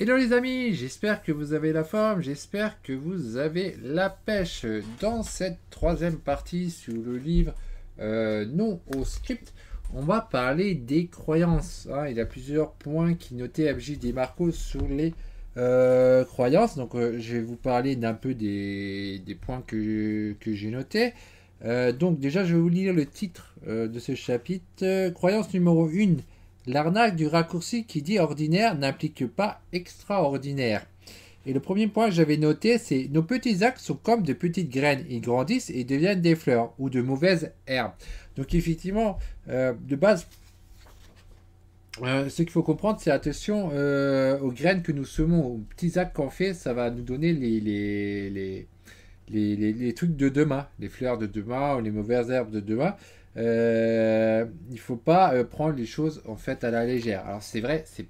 Hello les amis, j'espère que vous avez la forme, j'espère que vous avez la pêche. Dans cette troisième partie sur le livre euh, Non au script, on va parler des croyances. Hein. Il y a plusieurs points qui notaient et Marco sur les euh, croyances. Donc euh, je vais vous parler d'un peu des, points que, que j'ai notés. donc déjà je vais vous lire le titre de ce chapitre. Croyance numéro 1 L'arnaque du raccourci qui dit ordinaire n'implique pas extraordinaire. Et le premier point que j'avais noté, c'est nos petits actes sont comme de petites graines. Ils grandissent et deviennent des fleurs ou de mauvaises herbes. Donc effectivement, euh, de base, euh, ce qu'il faut comprendre, c'est attention euh, aux graines que nous semons, aux petits actes qu'on fait, ça va nous donner les, trucs de demain, les fleurs de demain ou les mauvaises herbes de demain il euh, il faut pas euh, prendre les choses en fait à la légère. Alors c'est vrai, c'est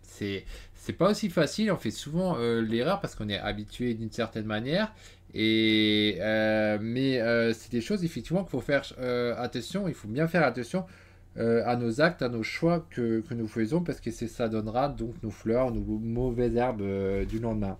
c'est pas aussi facile. On fait souvent euh, l'erreur parce qu'on est habitué d'une certaine manière. Et mais c'est des choses effectivement qu'il faut faire attention. Il faut bien faire attention à nos actes, à nos choix que, que nous faisons parce que ça donnera donc nos fleurs, nos mauvaises herbes du lendemain.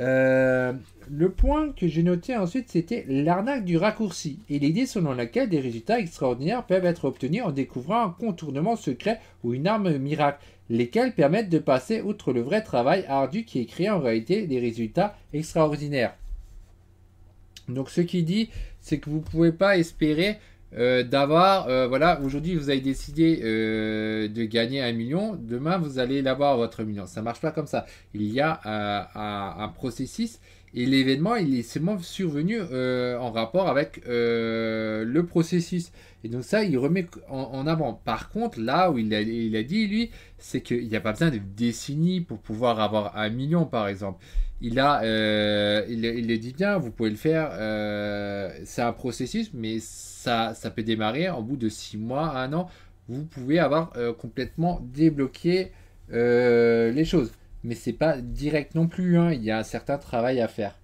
Euh, le point que j'ai noté ensuite, c'était l'arnaque du raccourci et l'idée selon laquelle des résultats extraordinaires peuvent être obtenus en découvrant un contournement secret ou une arme miracle, lesquels permettent de passer outre le vrai travail ardu qui est créé en réalité des résultats extraordinaires. Donc ce qui dit, c'est que vous ne pouvez pas espérer euh, d'avoir, euh, voilà, aujourd'hui vous avez décidé euh, de gagner un million, demain vous allez l'avoir votre million. Ça ne marche pas comme ça. Il y a un, processus et l'événement il est seulement survenu en rapport avec le processus. Et donc ça il remet en, avant. Par contre là où il a, il a dit lui, c'est qu'il n'y a pas besoin de décennies pour pouvoir avoir un million par exemple il a, euh, il, le dit bien, vous pouvez le faire. Euh, c'est un processus, mais ça, peut démarrer en bout de six mois, un an. Vous pouvez avoir euh, complètement débloqué les choses. Mais ce c'est pas direct non plus. Hein. Il y a un certain travail à faire.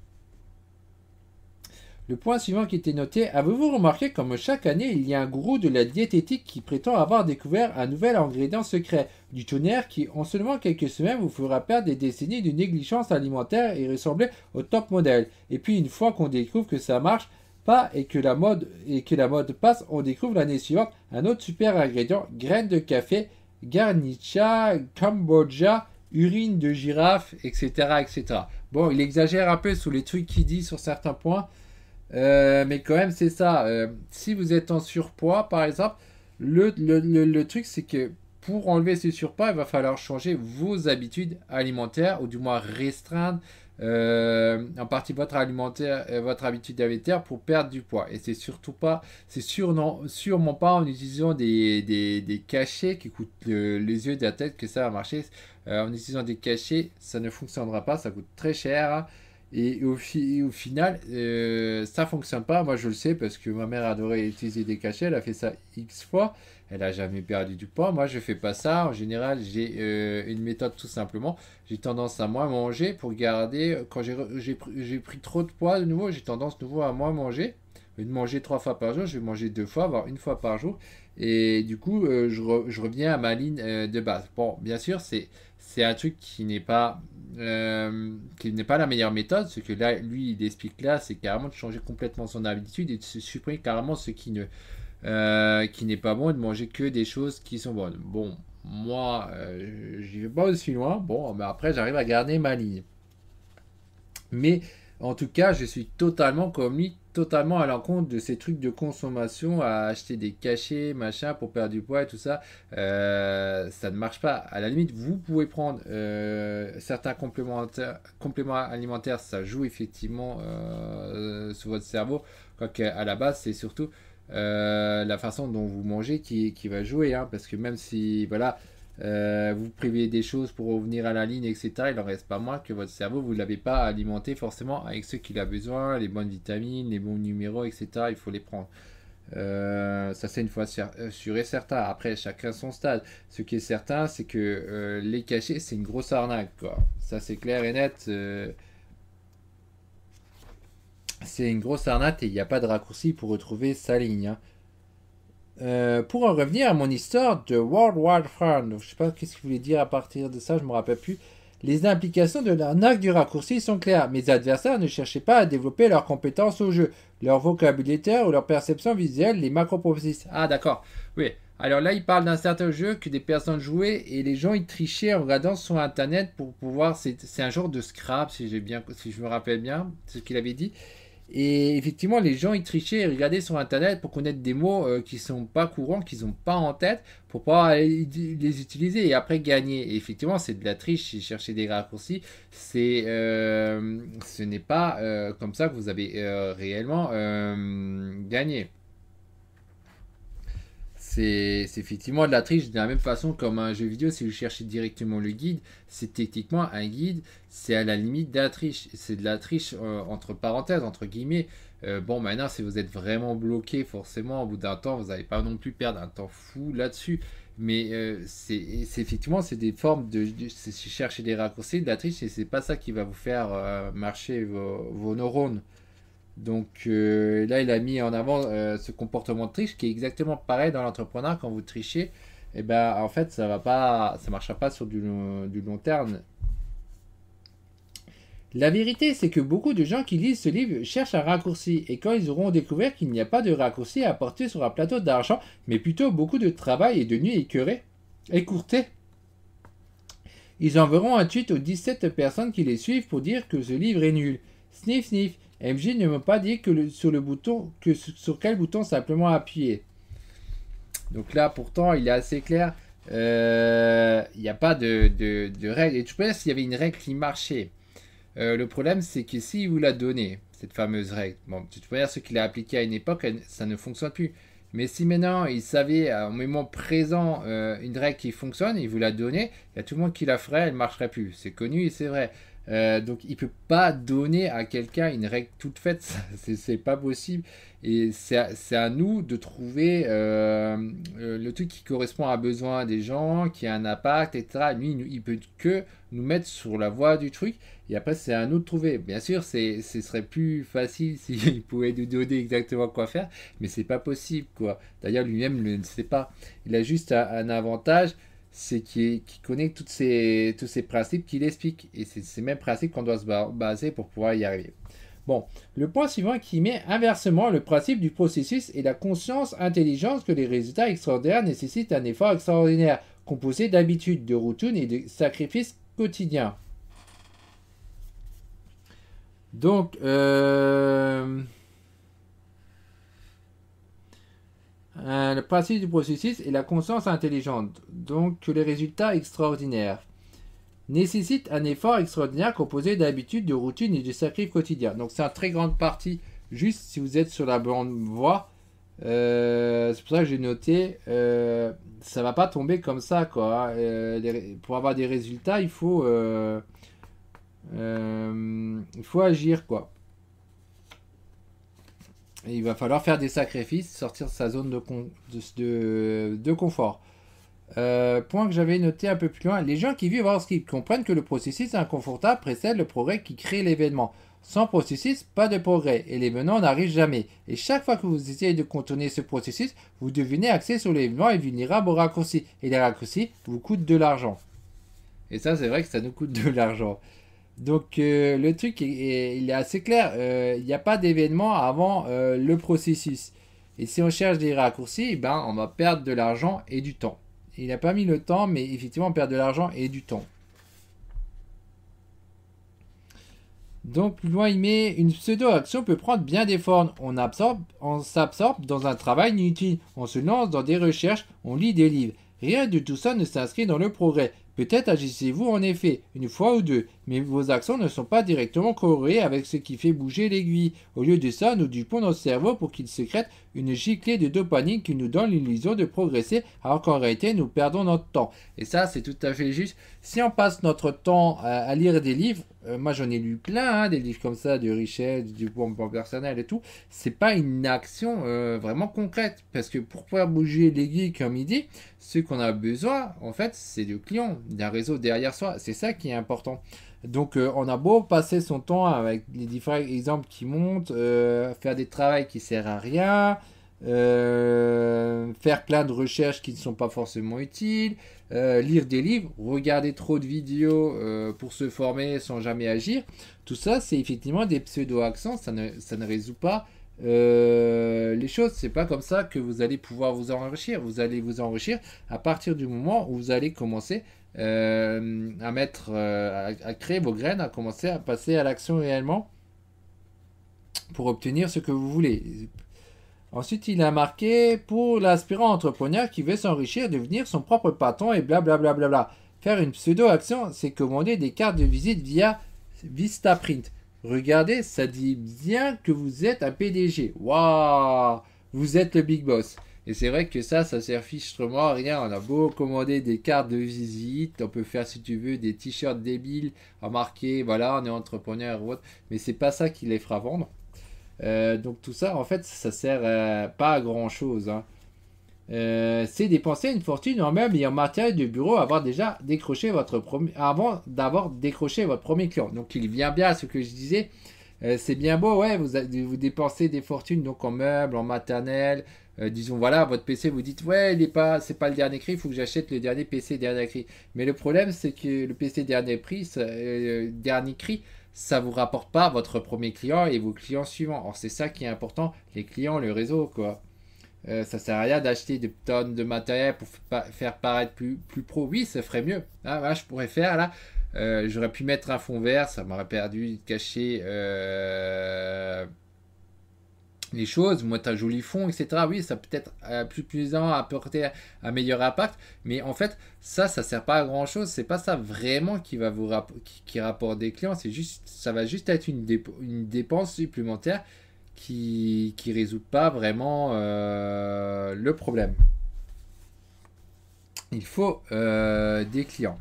Le point suivant qui était noté, avez-vous remarqué comme chaque année il y a un gourou de la diététique qui prétend avoir découvert un nouvel ingrédient secret du tonnerre qui en seulement quelques semaines vous fera perdre des décennies de négligence alimentaire et ressembler au top modèle. Et puis une fois qu'on découvre que ça marche pas et que la mode et que la mode passe, on découvre l'année suivante un autre super ingrédient, graines de café, garnicha, cambodja, urine de girafe, etc., etc. Bon, il exagère un peu sur les trucs qu'il dit sur certains points. Euh, mais quand même, c'est ça. Euh, si vous êtes en surpoids, par exemple, le, le, le, truc, c'est que pour enlever ce surpoids, il va falloir changer vos habitudes alimentaires, ou du moins restreindre euh, en partie votre alimentaire, votre habitude alimentaire pour perdre du poids. Et c'est surtout pas, c'est sûrement, sûrement pas en utilisant des, des, cachets qui coûtent les yeux de la tête que ça va marcher. en utilisant des cachets, ça ne fonctionnera pas, ça coûte très cher. Et, au, final, euh, ça fonctionne pas. Moi, je le sais parce que ma mère adorait utiliser des cachets. Elle a fait ça X fois. Elle a jamais perdu du poids. Moi, je fais pas ça. En général, j'ai euh, une méthode tout simplement. J'ai tendance à moins manger pour garder. Quand j'ai pris trop de poids de nouveau, j'ai tendance de nouveau à moins manger de manger trois fois par jour, je vais manger deux fois, voire une fois par jour. Et du coup, euh, je, reviens à ma ligne euh, de base. Bon, bien sûr, c'est c'est un truc qui n'est pas euh, n'est pas la meilleure méthode. Ce que lui, il explique là, c'est carrément de changer complètement son habitude et de se supprimer carrément ce qui ne euh, qui n'est pas bon et de manger que des choses qui sont bonnes. Bon, moi, euh, j'y vais pas aussi loin. Bon, mais après, j'arrive à garder ma ligne. Mais en tout cas, je suis totalement commis, totalement à l'encontre de ces trucs de consommation, à acheter des cachets, machin, pour perdre du poids et tout ça. Euh, ça ne marche pas. À la limite, vous pouvez prendre euh, certains compléments alimentaires, ça joue effectivement euh, sur votre cerveau. Quoique à la base, c'est surtout la façon dont vous mangez qui, qui va jouer. Hein, parce que même si, voilà, euh, vous priviez des choses pour revenir à la ligne, etc. Il n'en reste pas moins que votre cerveau, vous ne l'avez pas alimenté forcément avec ce qu'il a besoin, les bonnes vitamines, les bons numéros, etc. Il faut les prendre. Euh, ça c'est une fois euh, sûr et certain. Après, chacun son stade. Ce qui est certain, c'est que les cachets, c'est une grosse arnaque. Ça c'est clair et net. c'est une grosse arnaque et il n'y a pas de raccourci pour retrouver sa ligne. Hein. Euh, pour en revenir à mon histoire de World Wide je ne sais pas ce qu'il voulait dire à partir de ça, je ne me rappelle plus. Les implications de l'arnaque du raccourci sont claires. Mes adversaires ne cherchaient pas à développer leurs compétences au jeu, leur vocabulaire ou leur perception visuelle, les macro Ah d'accord, oui. Alors là, il parle d'un certain jeu que des personnes jouaient et les gens ils trichaient en regardant sur internet pour pouvoir. C'est un genre de scrap, si, bien, si je me rappelle bien, ce qu'il avait dit. Et effectivement, les gens, ils trichaient et regardaient sur Internet pour connaître des mots euh, qui sont pas courants, qu'ils n'ont pas en tête, pour pouvoir les, utiliser et après gagner. Et effectivement, c'est de la triche, Ils chercher des raccourcis. Euh, ce n'est pas euh, comme ça que vous avez réellement gagné. C'est effectivement de la triche de la même façon comme un jeu vidéo. Si vous cherchez directement le guide, c'est techniquement un guide, c'est à la limite de la triche. C'est de la triche euh, entre parenthèses, entre guillemets. Euh, bon, maintenant, si vous êtes vraiment bloqué, forcément, au bout d'un temps, vous n'allez pas non plus perdre un temps fou là-dessus. Mais euh, c'est effectivement, c'est des formes de, chercher des raccourcis, de la triche, et c'est pas ça qui va vous faire marcher vos neurones. Donc euh, là, il a mis en avant euh, ce comportement de triche qui est exactement pareil dans l'entrepreneur. Quand vous trichez, et eh ben, en fait, ça va pas, ça marchera pas sur du long, terme. La vérité, c'est que beaucoup de gens qui lisent ce livre cherchent un raccourci, et quand ils auront découvert qu'il n'y a pas de raccourci à porter sur un plateau d'argent, mais plutôt beaucoup de travail et de nuits écourtées, ils enverront un tweet aux 17 personnes qui les suivent pour dire que ce livre est nul. Sniff, sniff, MJ ne m'a pas dit que sur le bouton, que sur quel bouton simplement appuyer. Donc là, pourtant, il est assez clair. Euh, il n'y a pas de, de, règle. Et tu peux dire s'il y avait une règle qui marchait. Euh, le problème, c'est que s'il vous l'a donnée, cette fameuse règle, bon, tu peux dire ce qu'il a appliqué à une époque, ça ne fonctionne plus. Mais si maintenant il savait euh, au moment présent une règle qui fonctionne, il vous l'a donnée, il y a tout le monde qui la ferait, elle ne marcherait plus. C'est connu et c'est vrai. Euh, donc il ne peut pas donner à quelqu'un une règle toute faite, c'est pas possible. Et c'est à, nous de trouver euh, euh, le truc qui correspond à besoin des gens, qui a un impact, etc. Lui, il peut que nous mettre sur la voie du truc. Et après, c'est à nous de trouver. Bien sûr, ce serait plus facile s'il pouvait nous donner exactement quoi faire, mais ce n'est pas possible, quoi. D'ailleurs, lui-même ne sait pas. Il a juste un avantage c'est qui connaît toutes tous ces principes qu'il explique. Et c'est ces mêmes principes qu'on doit se baser pour pouvoir y arriver. Bon, le point suivant qui met inversement le principe du processus et la conscience intelligente que les résultats extraordinaires nécessitent un effort extraordinaire, composé d'habitudes, de routines et de sacrifices quotidiens. Donc, euh Euh, le principe du processus est la conscience intelligente, donc que les résultats extraordinaires nécessitent un effort extraordinaire composé d'habitudes, de routines et de sacrifices quotidiens. Donc c'est une très grande partie, juste si vous êtes sur la bonne voie. Euh, c'est pour ça que j'ai noté, euh, ça va pas tomber comme ça quoi. Hein. Euh, pour avoir des résultats, il faut, il faut agir quoi il va falloir faire des sacrifices, sortir de sa zone de, confort. Euh, point que j'avais noté un peu plus loin, les gens qui vivent ce qu'ils comprennent que le processus inconfortable précède le progrès qui crée l'événement. Sans processus, pas de progrès, et les l'événement n'arrivent jamais. Et chaque fois que vous essayez de contourner ce processus, vous devenez axé sur l'événement et vulnérable au raccourci. Et les raccourcis vous coûtent de l'argent. Et ça, c'est vrai que ça nous coûte de l'argent. Donc euh, le truc, est, il est assez clair. Euh, il n'y a pas d'événement avant euh, le processus. Et si on cherche des raccourcis, eh ben, on va perdre de l'argent et du temps. Il n'a pas mis le temps, mais effectivement, on perd de l'argent et du temps. Donc plus loin, il met une pseudo-action peut prendre bien des formes. On absorbe, on s'absorbe dans un travail inutile. On se lance dans des recherches, on lit des livres. Rien de tout ça ne s'inscrit dans le progrès. Peut-être agissez-vous en effet une fois ou deux, mais vos actions ne sont pas directement corrélées avec ce qui fait bouger l'aiguille. Au lieu de ça, nous dupons notre cerveau pour qu'il secrète une giclée de dopamine qui nous donne l'illusion de progresser, alors qu'en réalité, nous perdons notre temps. Et ça, c'est tout à fait juste. Si on passe notre temps à lire des livres, euh, moi j'en ai lu plein, hein, des livres comme ça, de Richel, du bon personnel et tout, c'est pas une action euh, vraiment concrète, parce que pour pouvoir bouger l'aiguille comme il dit, ce qu'on a besoin, en fait, c'est du client d'un réseau derrière soi. C'est ça qui est important. Donc euh, on a beau passer son temps avec les différents exemples qui montent, euh, faire des travaux qui servent à rien, euh, faire plein de recherches qui ne sont pas forcément utiles, lire des livres, regarder trop de vidéos pour se former sans jamais agir, tout ça c'est effectivement des pseudo-accents, ça ne, résout pas les choses. C'est pas comme ça que vous allez pouvoir vous enrichir. Vous allez vous enrichir à partir du moment où vous allez commencer euh, à mettre, euh, à, créer vos graines, à commencer à passer à l'action réellement pour obtenir ce que vous voulez. Ensuite, il a marqué pour l'aspirant entrepreneur qui veut s'enrichir, devenir son propre patron et blablabla. Faire une pseudo-action, c'est commander des cartes de visite via Vistaprint. Regardez, ça dit bien que vous êtes un PDG. Waouh Vous êtes le big boss. Et c'est vrai que ça, ça sert fichtrement à rien. On a beau commander des cartes de visite, on peut faire, si tu veux, des t-shirts débiles, à marquer, voilà, on est entrepreneur ou autre, mais c'est pas ça qui les fera vendre. Euh, donc tout ça, en fait, ça sert euh, pas à grand chose. Hein. Euh, c'est dépenser une fortune en meubles et en matériel de bureau avant déjà décroché votre premier, avant d'avoir décroché votre premier client. Donc il vient bien à ce que je disais. c'est bien beau, ouais, vous, vous dépensez des fortunes donc en meubles, en maternelle, euh, disons voilà, votre PC vous dites ouais, il est pas, c'est pas le dernier cri, il faut que j'achète le dernier PC dernier cri. Mais le problème c'est que le PC dernier prix, euh, dernier cri, ça vous rapporte pas votre premier client et vos clients suivants. Or c'est ça qui est important, les clients, le réseau quoi. Euh, ça sert à rien d'acheter des tonnes de matériel pour faire paraître plus, plus pro. Oui, ça ferait mieux. Ah, je pourrais faire là. J'aurais pu mettre un fond vert, ça m'aurait perdu de cacher les choses, moi as un joli fond, etc. Oui, ça peut être euh, plus plaisant, apporter un meilleur impact, mais en fait, ça, ça sert pas à grand chose. C'est pas ça vraiment qui va vous rapporte des clients. C'est juste, ça va juste être une, dépense supplémentaire qui ne résout pas vraiment euh, le problème. Il faut euh, des clients.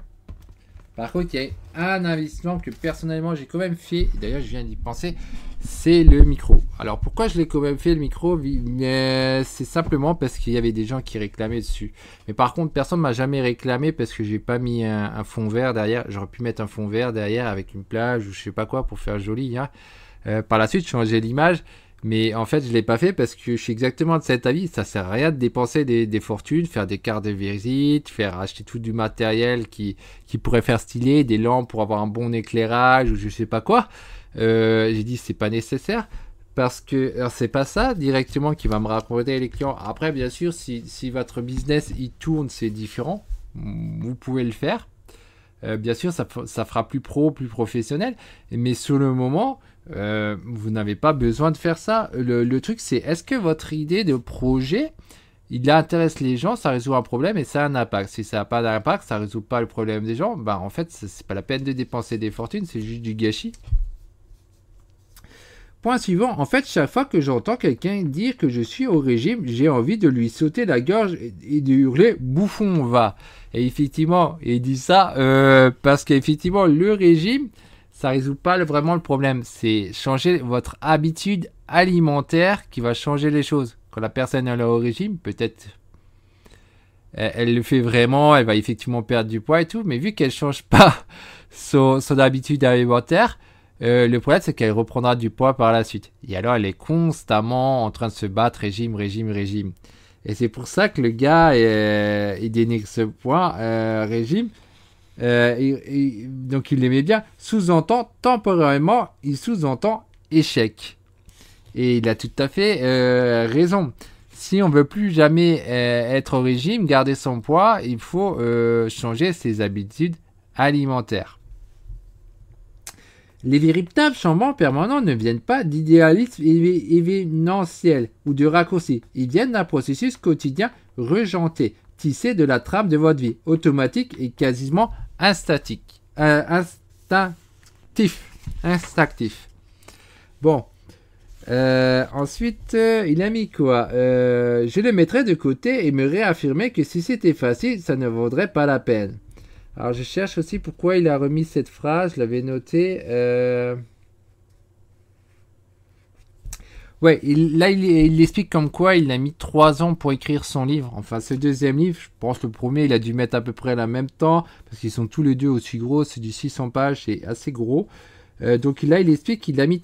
Par contre, il y a un investissement que personnellement j'ai quand même fait, d'ailleurs je viens d'y penser, c'est le micro. Alors pourquoi je l'ai quand même fait le micro euh, C'est simplement parce qu'il y avait des gens qui réclamaient dessus. Mais par contre, personne ne m'a jamais réclamé parce que j'ai pas mis un, fond vert derrière. J'aurais pu mettre un fond vert derrière avec une plage ou je sais pas quoi pour faire joli. Hein. Euh, par la suite, changer l'image mais en fait, je l'ai pas fait parce que je suis exactement de cet avis. Ça sert à rien de dépenser des, fortunes, faire des cartes de visite, faire acheter tout du matériel qui, qui pourrait faire stylé, des lampes pour avoir un bon éclairage ou je sais pas quoi. Euh, j'ai dit c'est pas nécessaire parce que c'est pas ça directement qui va me raconter les clients. Après, bien sûr, si, si votre business y tourne, c'est différent. Vous pouvez le faire. Euh, bien sûr, ça fera plus pro, plus professionnel. Mais sur le moment, euh, vous n'avez pas besoin de faire ça. Le, truc, c'est est-ce que votre idée de projet, il intéresse les gens, ça résout un problème et ça a un impact. Si ça n'a pas d'impact, ça ne résout pas le problème des gens, bah en fait, c'est pas la peine de dépenser des fortunes, c'est juste du gâchis. Point suivant, en fait, chaque fois que j'entends quelqu'un dire que je suis au régime, j'ai envie de lui sauter la gorge et de hurler bouffon va. Et effectivement, il dit ça euh, parce qu'effectivement, le régime, ça résout pas vraiment le problème. C'est changer votre habitude alimentaire qui va changer les choses. Quand la personne elle est au régime, peut-être elle, le fait vraiment, elle va effectivement perdre du poids et tout, mais vu qu'elle change pas son, son habitude alimentaire, euh, le problème c'est qu'elle reprendra du poids par la suite. Et alors elle est constamment en train de se battre régime, régime, régime. Et c'est pour ça que le gars, il dénigre ce point, euh, régime, euh, donc il l'aimait bien, sous-entend temporairement, il sous-entend échec. Et il a tout à fait euh, raison. Si on veut plus jamais euh, être au régime, garder son poids, il faut changer ses habitudes alimentaires. Les véritables changements permanents ne viennent pas d'idéalisme événementiel ou de raccourcis. Ils viennent d'un processus quotidien rejanté, de la trame de votre vie, automatique et quasiment instatique, euh, instinctif, instinctif. Bon. Euh, ensuite, euh, il a mis quoi Je le mettrai de côté et me réaffirmer que si c'était facile, ça ne vaudrait pas la peine. Alors, je cherche aussi pourquoi il a remis cette phrase. Je l'avais noté. Ouais, là, il, explique comme quoi il a mis trois ans pour écrire son livre. Enfin, ce deuxième livre, je pense le premier, il a dû mettre à peu près la même temps, parce qu'ils sont tous les deux aussi gros, c'est du 600 pages, c'est assez gros. Euh, donc là, il explique qu'il a mis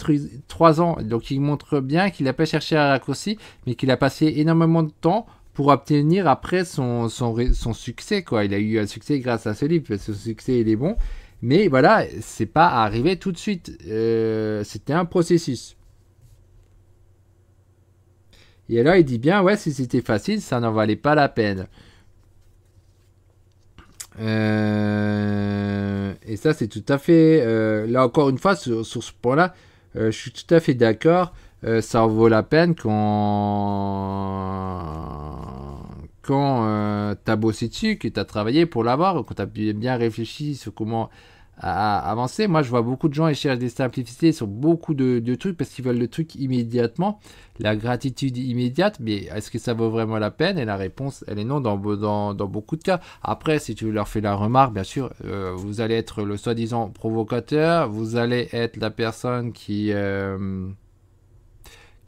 trois ans. Donc il montre bien qu'il n'a pas cherché à raccourcir, mais qu'il a passé énormément de temps pour obtenir après son, succès. Quoi. Il a eu un succès grâce à ce livre, parce que ce succès, il est bon. Mais voilà, c'est pas arrivé tout de suite. Euh, c'était un processus. Et là, il dit bien, ouais, si c'était facile, ça n'en valait pas la peine. Euh, et ça, c'est tout à fait. Euh, là, encore une fois, sur, ce point-là, euh, je suis tout à fait d'accord. ça en vaut la peine quand, quand t'as bossé dessus, que t'as travaillé pour l'avoir, quand t'as bien réfléchi sur comment avancer. Moi, je vois beaucoup de gens, ils cherchent des simplicités sur beaucoup de, trucs parce qu'ils veulent le truc immédiatement, la gratitude immédiate, mais est-ce que ça vaut vraiment la peine Et la réponse, elle est non dans, dans, dans, beaucoup de cas. Après, si tu leur fais la remarque, bien sûr, euh, vous allez être le soi-disant provocateur, vous allez être la personne qui... Euh,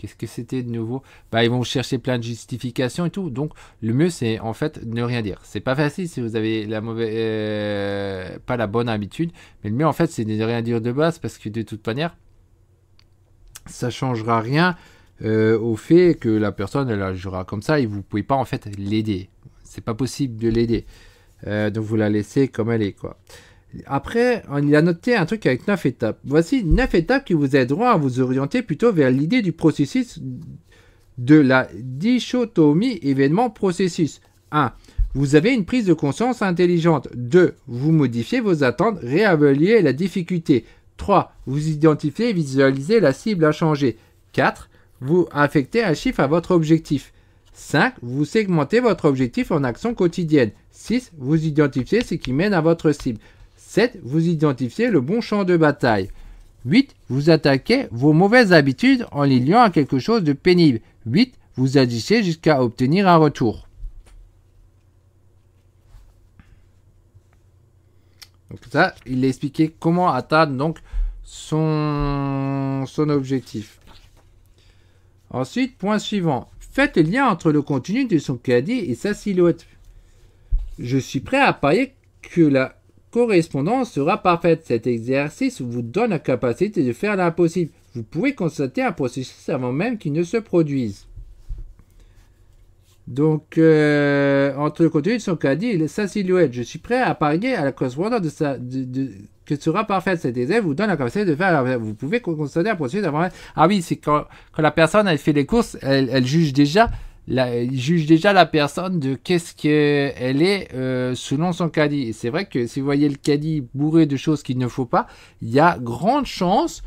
Qu'est-ce que c'était de nouveau bah, Ils vont chercher plein de justifications et tout. Donc, le mieux, c'est en fait de ne rien dire. C'est pas facile si vous avez la mauvaise, euh, pas la bonne habitude. Mais le mieux, en fait, c'est de ne rien dire de base parce que de toute manière, ça changera rien euh, au fait que la personne, elle agira comme ça et vous pouvez pas en fait l'aider. C'est pas possible de l'aider. Euh, donc, vous la laissez comme elle est, quoi. Après, on a noté un truc avec 9 étapes. Voici 9 étapes qui vous aideront à vous orienter plutôt vers l'idée du processus de la dichotomie événement-processus. 1. Vous avez une prise de conscience intelligente. 2. Vous modifiez vos attentes, réévaluez la difficulté. 3. Vous identifiez et visualisez la cible à changer. 4. Vous affectez un chiffre à votre objectif. 5. Vous segmentez votre objectif en actions quotidiennes. 6. Vous identifiez ce qui mène à votre cible. 7. Vous identifiez le bon champ de bataille. 8. Vous attaquez vos mauvaises habitudes en les liant à quelque chose de pénible. 8. Vous agissez jusqu'à obtenir un retour. Donc ça, il expliquait comment atteindre donc son, son objectif. Ensuite, point suivant. Faites le lien entre le contenu de son caddie et sa silhouette. Je suis prêt à parier que la correspondance sera parfaite. Cet exercice vous donne la capacité de faire l'impossible. Vous pouvez constater un processus avant même qu'il ne se produise. Donc, euh, entre le contenu de son caddie et sa silhouette, je suis prêt à parier à la correspondance de que sera parfaite. Cet exercice vous donne la capacité de faire. Vous pouvez constater un processus avant. Ah oui, c'est quand, la personne elle fait les courses, elle juge déjà il juge déjà la personne de qu'est-ce qu'elle est euh, selon son caddie. Et c'est vrai que si vous voyez le caddie bourré de choses qu'il ne faut pas, il y a grande chance,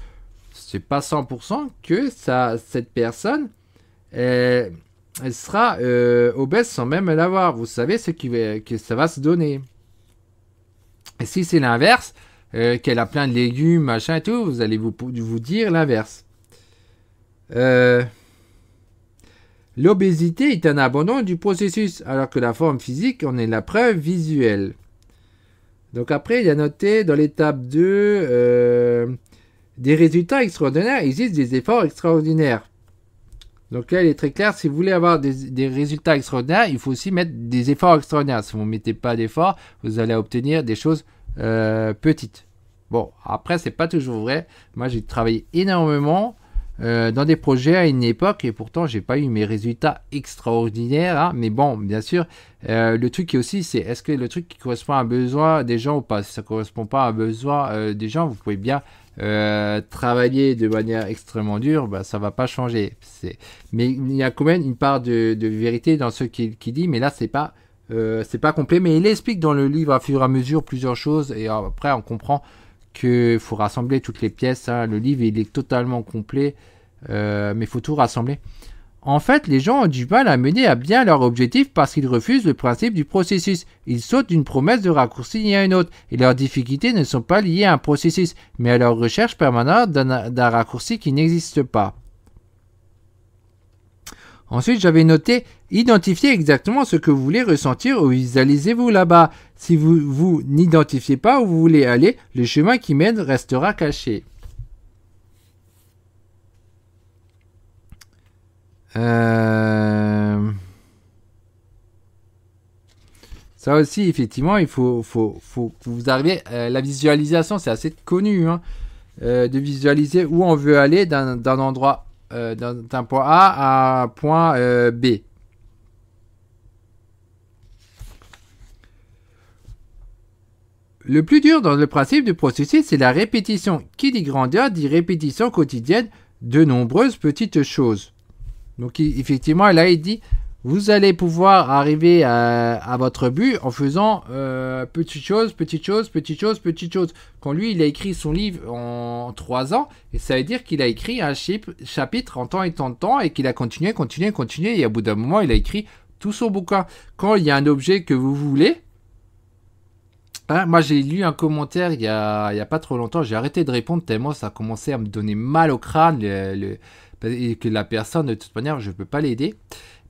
c'est pas 100%, que ça, cette personne, elle, sera euh, obèse sans même l'avoir. Vous savez ce qui va, que ça va se donner. Et si c'est l'inverse, euh, qu'elle a plein de légumes, machin et tout, vous allez vous, vous dire l'inverse. Euh. L'obésité est un abandon du processus, alors que la forme physique en est la preuve visuelle. Donc après, il y a noté dans l'étape 2 euh, des résultats extraordinaires, il existe des efforts extraordinaires. Donc là, il est très clair, si vous voulez avoir des, résultats extraordinaires, il faut aussi mettre des efforts extraordinaires. Si vous ne mettez pas d'efforts, vous allez obtenir des choses euh, petites. Bon, après, ce n'est pas toujours vrai. Moi, j'ai travaillé énormément euh, dans des projets à une époque et pourtant j'ai pas eu mes résultats extraordinaires. Hein, mais bon, bien sûr, euh, le truc aussi c'est est-ce que le truc qui correspond à un besoin des gens ou pas Si ça correspond pas à un besoin euh, des gens, vous pouvez bien travailler de manière extrêmement dure, bah, ça va pas changer. Mais il y a quand même une part de, vérité dans ce qu'il qui dit, mais là c'est pas c'est pas complet. Mais il explique dans le livre à fur et à mesure plusieurs choses et après on comprend que faut rassembler toutes les pièces. Hein. Le livre, il est totalement complet, euh, mais faut tout rassembler. En fait, les gens ont du mal à mener à bien leur objectif parce qu'ils refusent le principe du processus. Ils sautent d'une promesse de raccourci à une autre, et leurs difficultés ne sont pas liées à un processus, mais à leur recherche permanente d'un raccourci qui n'existe pas. Ensuite, j'avais noté identifier exactement ce que vous voulez ressentir ou visualisez-vous là-bas. Si vous, n'identifiez pas où vous voulez aller, le chemin qui mène restera caché. Euh, ça aussi, effectivement, il faut, que vous arriviez. Euh, la visualisation, c'est assez connu hein, euh, de visualiser où on veut aller d'un endroit euh, d'un point A à un point euh, B. Le plus dur dans le principe du processus, c'est la répétition. Qui dit grandeur dit répétition quotidienne de nombreuses petites choses. Donc effectivement, là, il dit vous allez pouvoir arriver à, votre but en faisant euh, petites choses, petites choses, petites choses, petites choses. Quand lui, il a écrit son livre en trois ans, et ça veut dire qu'il a écrit un chapitre en temps et temps de temps, et qu'il a continué, continué, continué, et au bout d'un moment, il a écrit tout son bouquin. Quand il y a un objet que vous voulez, hein, moi j'ai lu un commentaire il y, a, pas trop longtemps, j'ai arrêté de répondre tellement ça a commencé à me donner mal au crâne, et que la personne, de toute manière, je ne peux pas l'aider.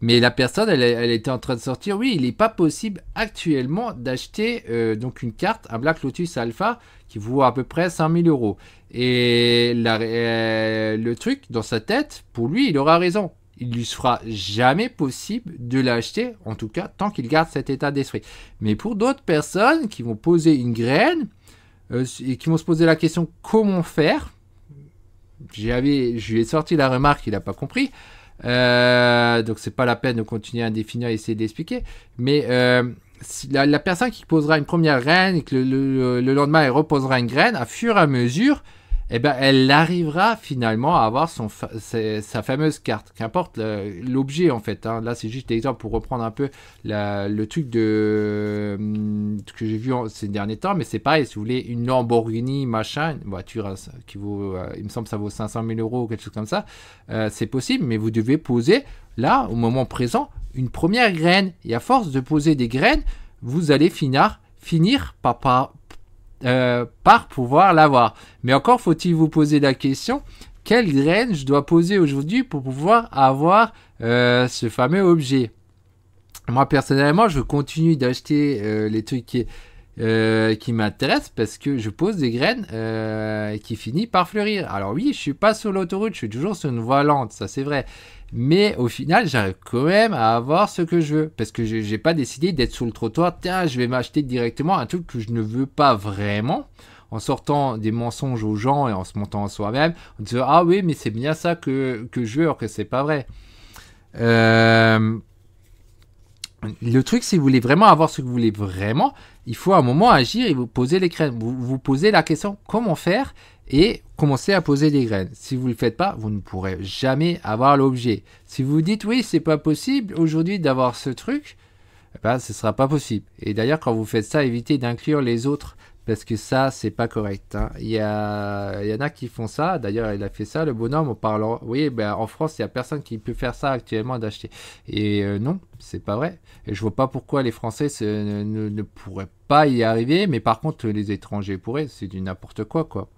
Mais la personne, elle, était en train de sortir. Oui, il n'est pas possible actuellement d'acheter euh, donc une carte, un Black Lotus Alpha qui vaut à peu près 5000 euros. Et euh, le truc dans sa tête, pour lui, il aura raison. Il lui sera jamais possible de l'acheter, en tout cas tant qu'il garde cet état d'esprit. Mais pour d'autres personnes qui vont poser une graine euh, et qui vont se poser la question comment faire, j'avais, je lui ai sorti la remarque, il n'a pas compris. Euh, donc c'est pas la peine de continuer à définir et essayer d'expliquer. Mais euh, la, personne qui posera une première graine et que le, le lendemain elle reposera une graine, à fur et à mesure, eh ben, elle arrivera finalement à avoir son sa fameuse carte, qu'importe l'objet en fait. Hein. Là, c'est juste l'exemple pour reprendre un peu le truc de hum, que j'ai vu en, ces derniers temps, mais c'est pareil, si vous voulez, une Lamborghini, machin, une voiture hein, qui vaut, euh, il me semble, ça vaut 500 000 euros ou quelque chose comme ça, euh, c'est possible, mais vous devez poser là, au moment présent, une première graine. Et à force de poser des graines, vous allez finir, finir par, euh, par pouvoir l'avoir. Mais encore faut-il vous poser la question, quelle graine je dois poser aujourd'hui pour pouvoir avoir euh, ce fameux objet Moi personnellement, je continue d'acheter euh, les trucs qui euh, qui m'intéresse parce que je pose des graines euh, qui finit par fleurir. Alors oui, je suis pas sur l'autoroute, je suis toujours sur une voie lente, ça c'est vrai. Mais au final, j'arrive quand même à avoir ce que je veux. Parce que je n'ai pas décidé d'être sur le trottoir, tiens, je vais m'acheter directement un truc que je ne veux pas vraiment. En sortant des mensonges aux gens et en se montant à soi-même, en disant ah oui, mais c'est bien ça que, que je veux, alors que c'est pas vrai. Euh, le truc, si vous voulez vraiment avoir ce que vous voulez vraiment, il faut à un moment agir et vous poser les graines. Vous, vous posez la question comment faire et commencez à poser des graines. Si vous ne le faites pas, vous ne pourrez jamais avoir l'objet. Si vous dites oui, c'est pas possible aujourd'hui d'avoir ce truc, eh ben, ce ne sera pas possible. Et d'ailleurs, quand vous faites ça, évitez d'inclure les autres parce que ça, c'est pas correct. Hein. Il, y y en a qui font ça. D'ailleurs, il a fait ça, le bonhomme, en parlant. Oui, ben, en France, il n'y a personne qui peut faire ça actuellement d'acheter. Et euh, non, c'est pas vrai. Et je vois pas pourquoi les Français ne, pourraient pas y arriver, mais par contre les étrangers pourraient, c'est du n'importe quoi quoi.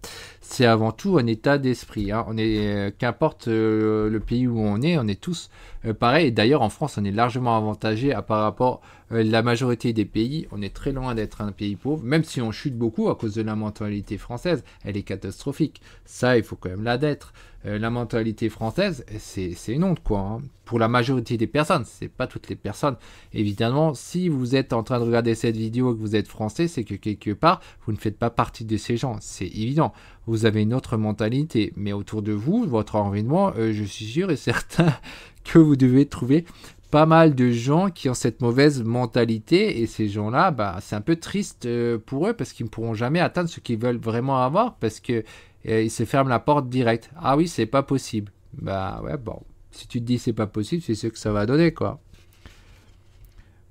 C'est avant tout un état d'esprit. Hein. On euh, qu'importe euh, le pays où on est, on est tous euh, pareils. d'ailleurs en France, on est largement avantagé par rapport à la majorité des pays. On est très loin d'être un pays pauvre, même si on chute beaucoup à cause de la mentalité française. Elle est catastrophique. Ça, il faut quand même l'admettre. Euh, la mentalité française, c'est une honte, quoi. Hein. Pour la majorité des personnes, c'est pas toutes les personnes. Évidemment, si vous êtes en train de regarder cette vidéo et que vous êtes français, c'est que quelque part, vous ne faites pas partie de ces gens. C'est évident. Vous avez une autre mentalité. Mais autour de vous, votre environnement, euh, je suis sûr et certain que vous devez trouver pas mal de gens qui ont cette mauvaise mentalité et ces gens-là, bah, c'est un peu triste euh, pour eux parce qu'ils ne pourront jamais atteindre ce qu'ils veulent vraiment avoir parce que et il se ferme la porte direct. Ah oui, c'est pas possible. Bah ouais, bon. Si tu te dis c'est pas possible, c'est ce que ça va donner, quoi.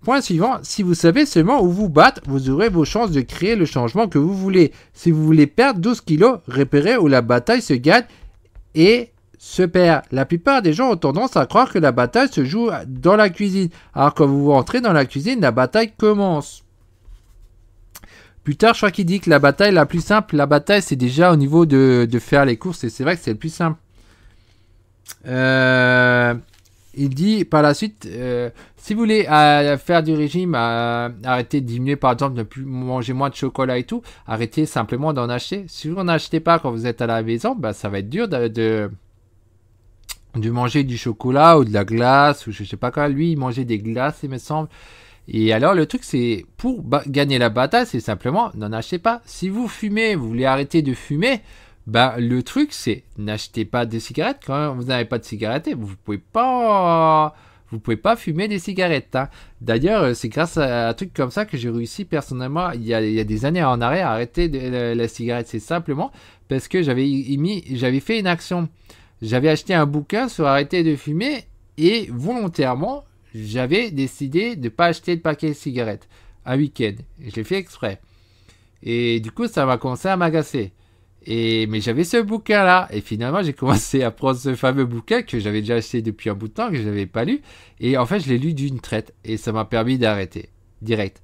Point suivant, si vous savez seulement où vous battre, vous aurez vos chances de créer le changement que vous voulez. Si vous voulez perdre 12 kilos, repérez où la bataille se gagne et se perd. La plupart des gens ont tendance à croire que la bataille se joue dans la cuisine. Alors quand vous rentrez dans la cuisine, la bataille commence. Plus tard, je crois qu'il dit que la bataille la plus simple, la bataille, c'est déjà au niveau de, faire les courses, et c'est vrai que c'est le plus simple. Euh, il dit par la suite, euh, si vous voulez euh, faire du régime, arrêter arrêtez de diminuer par exemple, ne plus manger moins de chocolat et tout, arrêtez simplement d'en acheter. Si vous n'en achetez pas quand vous êtes à la maison, bah, ça va être dur de, de, de, manger du chocolat ou de la glace, ou je sais pas quoi. Lui, il mangeait des glaces, il me semble. Et alors le truc c'est pour gagner la bataille, c'est simplement n'en achetez pas. Si vous fumez, vous voulez arrêter de fumer, ben, le truc c'est n'achetez pas de cigarettes quand vous n'avez pas de cigarettes, vous pouvez pas vous pouvez pas fumer des cigarettes. Hein. D'ailleurs, euh, c'est grâce à un truc comme ça que j'ai réussi personnellement, il y, a, des années en arrière, à arrêter de, la, cigarette. C'est simplement parce que j'avais j'avais fait une action. J'avais acheté un bouquin sur arrêter de fumer et volontairement, j'avais décidé de ne pas acheter de paquet de cigarettes un week-end. je l'ai fait exprès. Et du coup, ça m'a commencé à m'agacer. Et, mais j'avais ce bouquin-là. Et finalement, j'ai commencé à prendre ce fameux bouquin que j'avais déjà acheté depuis un bout de temps, que je n'avais pas lu. Et en fait, je l'ai lu d'une traite. Et ça m'a permis d'arrêter. Direct.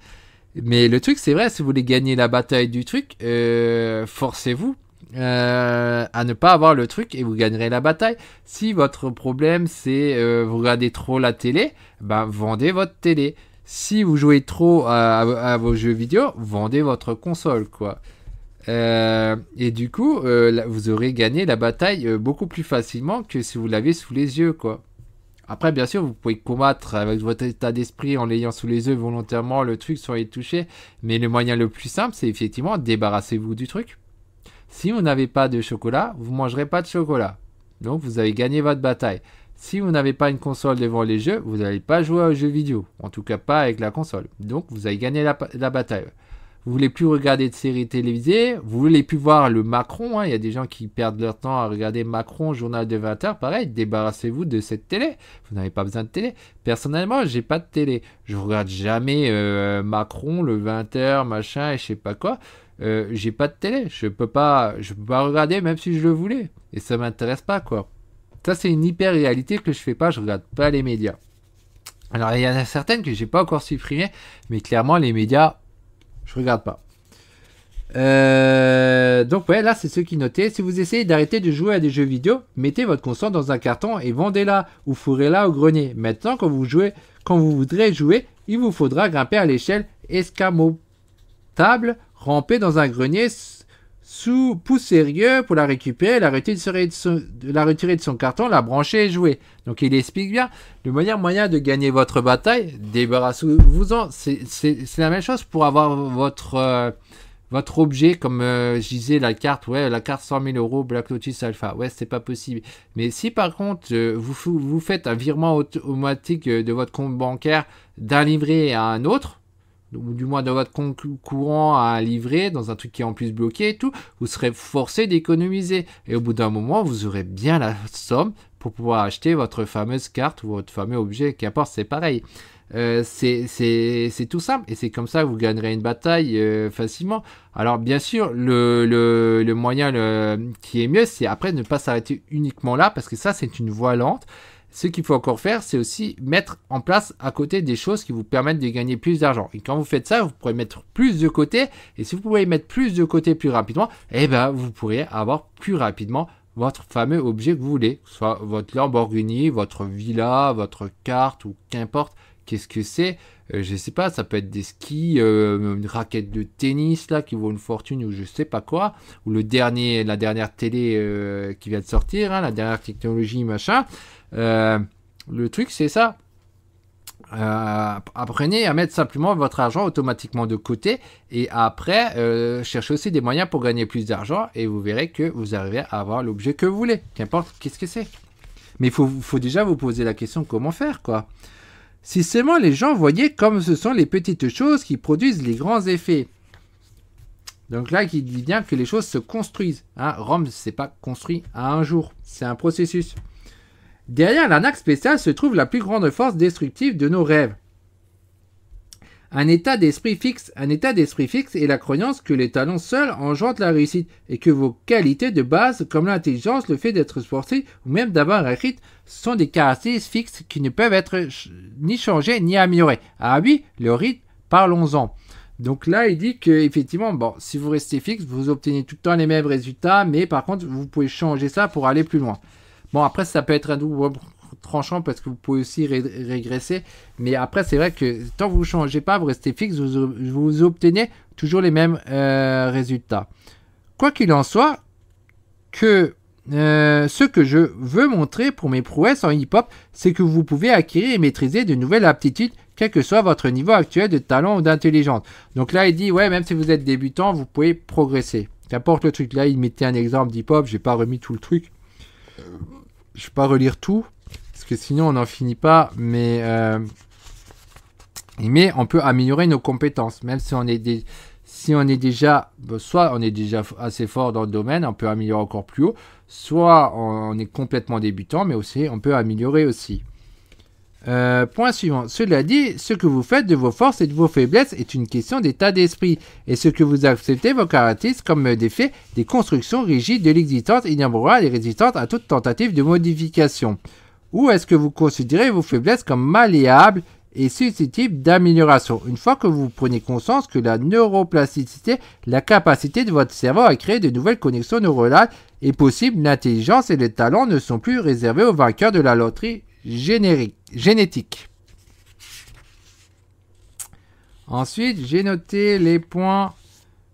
Mais le truc, c'est vrai, si vous voulez gagner la bataille du truc, euh, forcez-vous euh, à ne pas avoir le truc et vous gagnerez la bataille. Si votre problème c'est euh, vous regardez trop la télé, ben vendez votre télé. Si vous jouez trop à, vos jeux vidéo, vendez votre console quoi. Euh, et du coup, vous aurez gagné la bataille beaucoup plus facilement que si vous l'avez sous les yeux quoi. Après, bien sûr, vous pouvez combattre avec votre état d'esprit en l'ayant sous les yeux volontairement le truc sans y toucher. Mais le moyen le plus simple, c'est effectivement débarrassez-vous du truc si vous n'avez pas de chocolat, vous ne mangerez pas de chocolat. Donc vous avez gagné votre bataille. Si vous n'avez pas une console devant les jeux, vous n'allez pas jouer aux jeux vidéo. En tout cas pas avec la console. Donc vous avez gagné la, bataille. Vous voulez plus regarder de séries télévisées, vous voulez plus voir le Macron, hein. il y a des gens qui perdent leur temps à regarder Macron, journal de 20h, pareil, débarrassez-vous de cette télé, vous n'avez pas besoin de télé. Personnellement, j'ai pas de télé, je regarde jamais euh, Macron le 20h, machin, et je sais pas quoi. Euh, j'ai pas de télé, je peux pas, je peux pas regarder même si je le voulais. Et ça m'intéresse pas quoi. Ça c'est une hyper réalité que je fais pas, je regarde pas les médias. Alors il y en a certaines que j'ai pas encore supprimées, mais clairement les médias, je regarde pas. Euh, donc ouais, là c'est ceux qui notaient. Si vous essayez d'arrêter de jouer à des jeux vidéo, mettez votre console dans un carton et vendez-la ou fourrez-la au grenier. Maintenant, quand vous jouez, quand vous voudrez jouer, il vous faudra grimper à l'échelle escamotable ramper dans un grenier sous sérieux pour la récupérer, la retirer, de son, carton, la brancher et jouer. Donc il explique bien, le meilleur moyen de gagner votre bataille, débarrassez-vous-en, c'est la même chose pour avoir votre, euh, votre objet, comme euh, je disais, la carte, ouais, la carte 100 000 euros Black Lotus Alpha, ouais, c'est pas possible. Mais si par contre, euh, vous, vous faites un virement automatique de votre compte bancaire d'un livret à un autre, ou du moins dans votre courant à livrer dans un truc qui est en plus bloqué et tout, vous serez forcé d'économiser. Et au bout d'un moment, vous aurez bien la somme pour pouvoir acheter votre fameuse carte ou votre fameux objet, qu'importe, c'est pareil. Euh, c'est tout simple et c'est comme ça que vous gagnerez une bataille euh, facilement. Alors bien sûr, le, moyen qui est mieux, c'est après ne pas s'arrêter uniquement là parce que ça c'est une voie lente ce qu'il faut encore faire, c'est aussi mettre en place à côté des choses qui vous permettent de gagner plus d'argent. Et quand vous faites ça, vous pourrez mettre plus de côté. Et si vous pouvez mettre plus de côté plus rapidement, eh ben, vous pourrez avoir plus rapidement votre fameux objet que vous voulez, soit votre Lamborghini, votre villa, votre carte ou qu'importe. Qu'est-ce que c'est Je euh, Je sais pas, ça peut être des skis, euh, une raquette de tennis là qui vaut une fortune ou je ne sais pas quoi, ou le dernier, la dernière télé euh, qui vient de sortir, hein, la dernière technologie machin. Euh, le truc, c'est ça. Euh, apprenez à mettre simplement votre argent automatiquement de côté et après euh, cherchez aussi des moyens pour gagner plus d'argent et vous verrez que vous arrivez à avoir l'objet que vous voulez, qu'importe qu'est-ce que c'est. Mais il faut, déjà vous poser la question comment faire quoi. Si seulement les gens voyaient comme ce sont les petites choses qui produisent les grands effets. Donc là, il dit bien que les choses se construisent. Hein. Rome, c'est pas construit à un jour, c'est un processus. Derrière l'arnaque spéciale se trouve la plus grande force destructive de nos rêves. Un état d'esprit fixe, un état d'esprit fixe est la croyance que les talents seuls engendrent la réussite et que vos qualités de base comme l'intelligence, le fait d'être sportif ou même d'avoir un rythme sont des caractéristiques fixes qui ne peuvent être ni changées ni améliorées. Ah oui, le rythme, parlons-en. Donc là, il dit que effectivement, bon, si vous restez fixe, vous obtenez tout le temps les mêmes résultats, mais par contre, vous pouvez changer ça pour aller plus loin. Bon, après, ça peut être un double tranchant parce que vous pouvez aussi régresser. Mais après, c'est vrai que tant que vous changez pas, vous restez fixe, vous, obtenez toujours les mêmes euh, résultats. Quoi qu'il en soit, que euh, ce que je veux montrer pour mes prouesses en hip-hop, c'est que vous pouvez acquérir et maîtriser de nouvelles aptitudes, quel que soit votre niveau actuel de talent ou d'intelligence. Donc là, il dit, ouais, même si vous êtes débutant, vous pouvez progresser. Qu'importe le truc. Là, il mettait un exemple d'hip-hop, j'ai pas remis tout le truc. Euh, je ne vais pas relire tout, parce que sinon on n'en finit pas, mais, euh, mais on peut améliorer nos compétences, même si on est si on est déjà, bah, soit on est déjà assez fort dans le domaine, on peut améliorer encore plus haut, soit on, est complètement débutant, mais aussi on peut améliorer aussi. Euh, point suivant. Cela dit, ce que vous faites de vos forces et de vos faiblesses est une question d'état d'esprit, et ce que vous acceptez vos caractéristiques comme des faits, des constructions rigides de l'existence et résistantes à toute tentative de modification. Ou est-ce que vous considérez vos faiblesses comme malléables et susceptibles d'amélioration Une fois que vous prenez conscience que la neuroplasticité, la capacité de votre cerveau à créer de nouvelles connexions neuronales est possible, l'intelligence et les talents ne sont plus réservés aux vainqueurs de la loterie générique génétique. Ensuite, j'ai noté les points.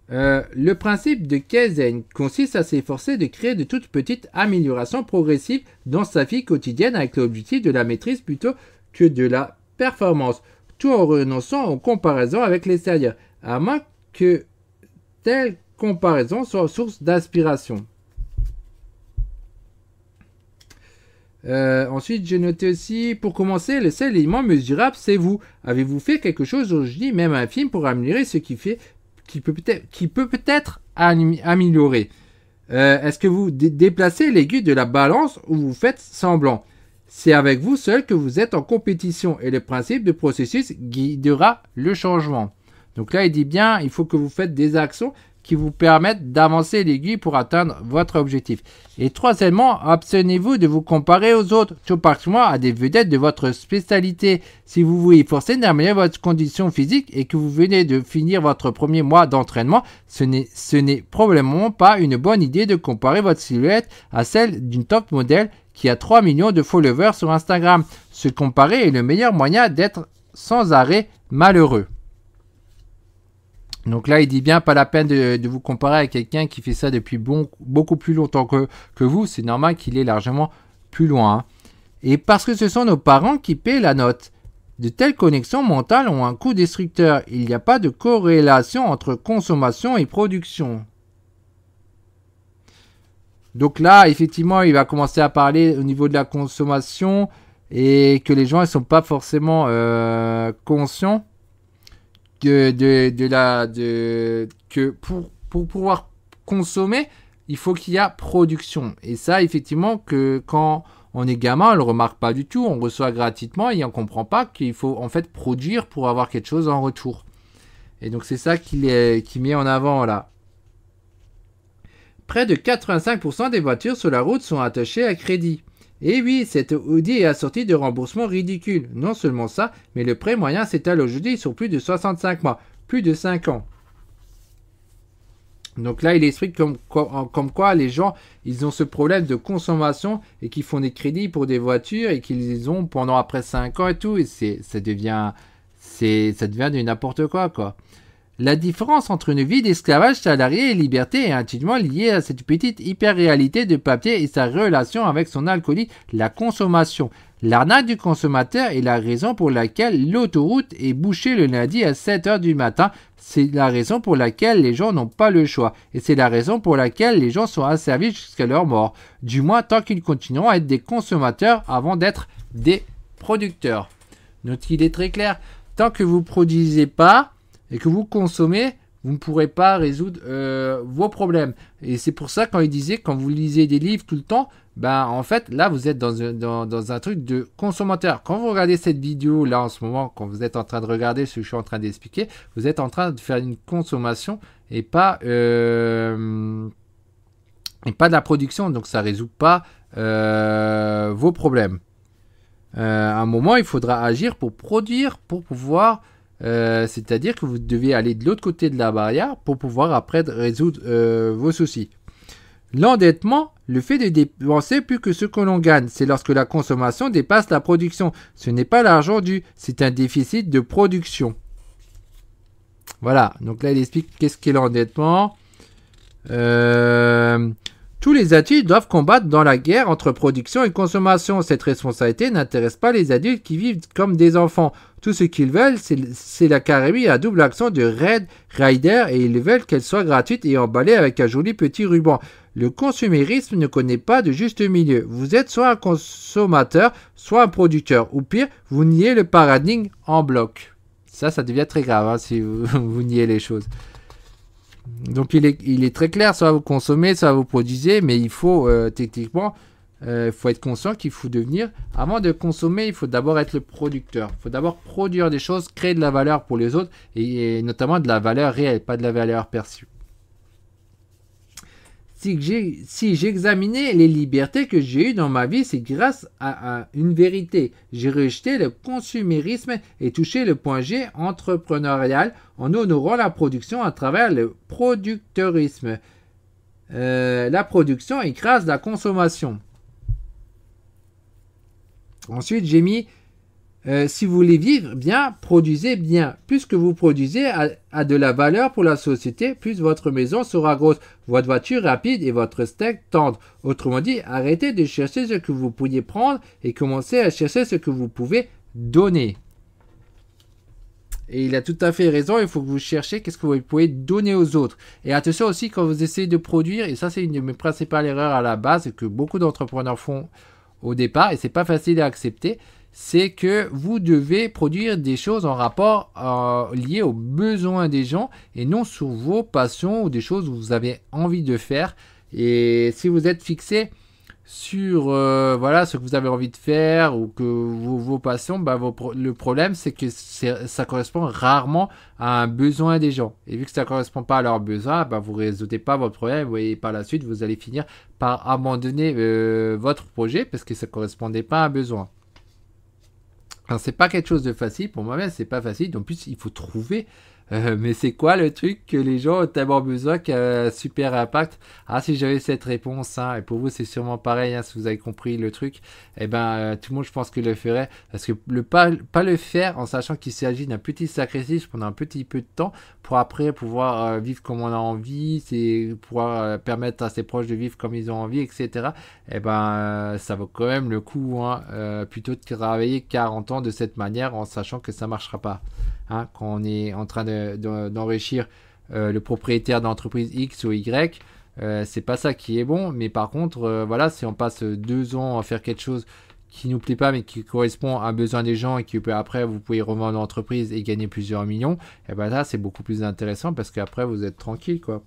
Euh, le principe de Kaizen consiste à s'efforcer de créer de toutes petites améliorations progressives dans sa vie quotidienne avec l'objectif de la maîtrise plutôt que de la performance, tout en renonçant aux comparaisons avec l'extérieur, à moins que telle comparaison soit source d'inspiration. Euh, ensuite, j'ai noté aussi, pour commencer, le seul élément mesurable, c'est vous. Avez-vous fait quelque chose aujourd'hui, même un film, pour améliorer ce qui fait, peut peut-être, améliorer euh, Est-ce que vous déplacez l'aiguille de la balance ou vous faites semblant C'est avec vous seul que vous êtes en compétition et le principe de processus guidera le changement. Donc là, il dit bien, il faut que vous faites des actions qui vous permettent d'avancer l'aiguille pour atteindre votre objectif. Et troisièmement, abstenez-vous de vous comparer aux autres, tout particulièrement à des vedettes de votre spécialité. Si vous vous efforcez d'améliorer votre condition physique et que vous venez de finir votre premier mois d'entraînement, ce n'est probablement pas une bonne idée de comparer votre silhouette à celle d'une top modèle qui a 3 millions de followers sur Instagram. Se comparer est le meilleur moyen d'être sans arrêt malheureux. Donc là, il dit bien pas la peine de, vous comparer à quelqu'un qui fait ça depuis beaucoup plus longtemps que, vous. C'est normal qu'il est largement plus loin. Hein. Et parce que ce sont nos parents qui paient la note. De telles connexions mentales ont un coût destructeur. Il n'y a pas de corrélation entre consommation et production. Donc là, effectivement, il va commencer à parler au niveau de la consommation et que les gens ne sont pas forcément euh, conscients de, de, de la de que pour pour pouvoir consommer, il faut qu'il y a production. Et ça, effectivement, que quand on est gamin, on le remarque pas du tout. On reçoit gratuitement et on comprend pas qu'il faut en fait produire pour avoir quelque chose en retour. Et donc c'est ça qu'il est qui met en avant là. Près de 85% des voitures sur la route sont attachées à crédit. Et oui, cette Audi est assortie de remboursements ridicules. Non seulement ça, mais le prêt moyen s'étale aujourd'hui sur plus de 65 mois, plus de 5 ans. Donc là, il explique comme, quoi les gens, ils ont ce problème de consommation et qu'ils font des crédits pour des voitures et qu'ils les ont pendant après 5 ans et tout. Et ça devient, ça devient du n'importe quoi, quoi. La différence entre une vie d'esclavage salarié et liberté est intimement liée à cette petite hyper-réalité de papier et sa relation avec son alcoolique, la consommation. L'arnaque du consommateur est la raison pour laquelle l'autoroute est bouchée le lundi à 7h du matin. C'est la raison pour laquelle les gens n'ont pas le choix. Et c'est la raison pour laquelle les gens sont asservis jusqu'à leur mort. Du moins tant qu'ils continueront à être des consommateurs avant d'être des producteurs. Note qu'il est très clair. Tant que vous produisez pas, et que vous consommez, vous ne pourrez pas résoudre euh, vos problèmes. Et c'est pour ça, quand il disait, quand vous lisez des livres tout le temps, ben en fait, là, vous êtes dans un, truc de consommateur. Quand vous regardez cette vidéo, là, en ce moment, quand vous êtes en train de regarder ce que je suis en train d'expliquer, vous êtes en train de faire une consommation et pas, euh, et pas de la production. Donc, ça ne résout pas euh, vos problèmes. à un moment, il faudra agir pour produire, pour pouvoir euh, c'est-à-dire que vous devez aller de l'autre côté de la barrière pour pouvoir après résoudre euh, vos soucis. L'endettement, le fait de dépenser plus que ce que l'on gagne, c'est lorsque la consommation dépasse la production. Ce n'est pas l'argent dû, c'est un déficit de production. Voilà, donc là il explique qu'est-ce qu'est l'endettement. Euh, tous les adultes doivent combattre dans la guerre entre production et consommation. Cette responsabilité n'intéresse pas les adultes qui vivent comme des enfants. Tout ce qu'ils veulent, c'est la carabine à double accent de Red Rider et ils veulent qu'elle soit gratuite et emballée avec un joli petit ruban. Le consumérisme ne connaît pas de juste milieu. Vous êtes soit un consommateur, soit un producteur, ou pire, vous niez le paradigme en bloc. Ça, ça devient très grave hein, si vous niez les choses. Donc il est, très clair, soit vous consommez, soit vous produisez, mais il faut euh, techniquement, il euh, faut être conscient qu'il faut devenir, avant de consommer, il faut d'abord être le producteur. Il faut d'abord produire des choses, créer de la valeur pour les autres, et notamment de la valeur réelle, pas de la valeur perçue. Si j'examinais les libertés que j'ai eues dans ma vie, c'est grâce à, une vérité. J'ai rejeté le consumérisme et touché le point G entrepreneurial en honorant la production à travers le producteurisme. Euh, la production écrase la consommation. Ensuite, j'ai mis euh, si vous voulez vivre bien, produisez bien. Plus que vous produisez a, de la valeur pour la société, plus votre maison sera grosse, votre voiture rapide et votre steak tendre. Autrement dit, arrêtez de chercher ce que vous pourriez prendre et commencez à chercher ce que vous pouvez donner. Et il a tout à fait raison, il faut que vous cherchiez qu'est-ce que vous pouvez donner aux autres. Et attention aussi quand vous essayez de produire, et ça c'est une de mes principales erreurs à la base que beaucoup d'entrepreneurs font au départ, et c'est pas facile à accepter, c'est que vous devez produire des choses en rapport euh, liées aux besoins des gens et non sur vos passions ou des choses que vous avez envie de faire. Et si vous êtes fixé sur euh, voilà ce que vous avez envie de faire ou que vos, passions, bah, le problème c'est que ça correspond rarement à un besoin des gens. Et vu que ça ne correspond pas à leurs besoins, bah, vous ne pas votre problème et par la suite vous allez finir par abandonner euh, votre projet parce que ça ne correspondait pas à un besoin. Alors c'est pas quelque chose de facile pour moi-même, c'est pas facile. En plus, il faut trouver euh, mais c'est quoi le truc que les gens ont tellement besoin un super impact Ah, si j'avais cette réponse, hein, et pour vous c'est sûrement pareil, hein, si vous avez compris le truc, eh ben euh, tout le monde je pense que le ferait, parce que le pas, le faire en sachant qu'il s'agit d'un petit sacrifice pendant un petit peu de temps pour après pouvoir euh, vivre comme on a envie, c'est pouvoir permettre à ses proches de vivre comme ils ont envie, etc. Eh ben ça vaut quand même le coup, hein, plutôt de travailler 40 ans de cette manière en sachant que ça marchera pas. Hein, quand on est en train d'enrichir euh, le propriétaire d'entreprise X ou Y. Euh, c'est pas ça qui est bon, mais par contre, euh, voilà, si on passe deux ans à faire quelque chose qui nous plaît pas, mais qui correspond à un besoin des gens et qui peut après vous pouvez revendre l'entreprise et gagner plusieurs millions, et eh ben là c'est beaucoup plus intéressant parce qu'après vous êtes tranquille quoi.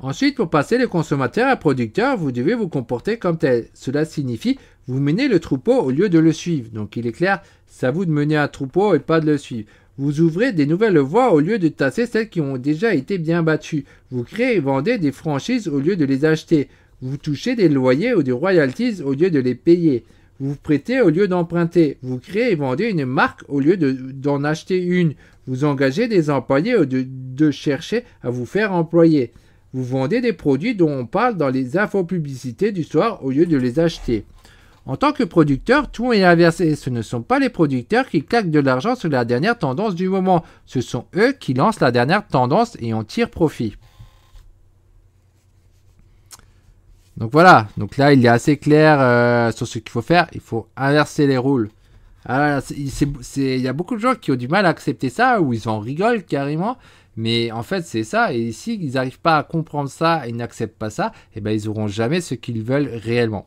Ensuite, pour passer de consommateur à producteur, vous devez vous comporter comme tel. Cela signifie vous menez le troupeau au lieu de le suivre. Donc il est clair, ça à vous de mener un troupeau et pas de le suivre. Vous ouvrez des nouvelles voies au lieu de tasser celles qui ont déjà été bien battues. Vous créez et vendez des franchises au lieu de les acheter. Vous touchez des loyers ou des royalties au lieu de les payer. Vous prêtez au lieu d'emprunter. Vous créez et vendez une marque au lieu d'en acheter une. Vous engagez des employés au lieu de, de chercher à vous faire employer. Vous vendez des produits dont on parle dans les infopublicités du soir au lieu de les acheter. En tant que producteur, tout est inversé. Ce ne sont pas les producteurs qui claquent de l'argent sur la dernière tendance du moment. Ce sont eux qui lancent la dernière tendance et en tirent profit. Donc voilà, donc là il est assez clair euh, sur ce qu'il faut faire, il faut inverser les rôles. Ah, il y a beaucoup de gens qui ont du mal à accepter ça, ou ils en rigolent carrément, mais en fait c'est ça, et s'ils ils n'arrivent pas à comprendre ça et n'acceptent pas ça, eh ben ils n'auront jamais ce qu'ils veulent réellement.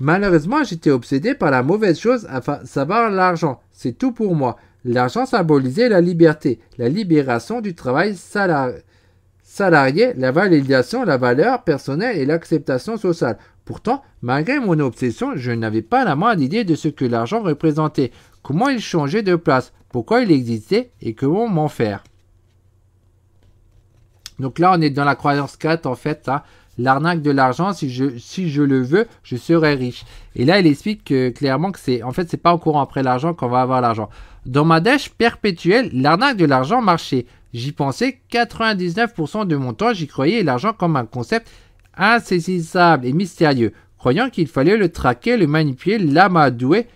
Malheureusement, j'étais obsédé par la mauvaise chose, à savoir l'argent. C'est tout pour moi. L'argent symbolisait la liberté, la libération du travail salarié, la validation, la valeur personnelle et l'acceptation sociale. Pourtant, malgré mon obsession, je n'avais pas la moindre idée de ce que l'argent représentait, comment il changeait de place, pourquoi il existait et comment m'en faire. Donc là, on est dans la croyance 4, en fait. Hein. L'arnaque de l'argent, si je, si je le veux, je serai riche. Et là, il explique que, clairement que c'est, en fait, c'est pas au courant après l'argent qu'on va avoir l'argent. Dans ma dèche perpétuelle, l'arnaque de l'argent marchait. J'y pensais 99% de mon temps, j'y croyais l'argent comme un concept insaisissable et mystérieux, croyant qu'il fallait le traquer, le manipuler, l'amadouer,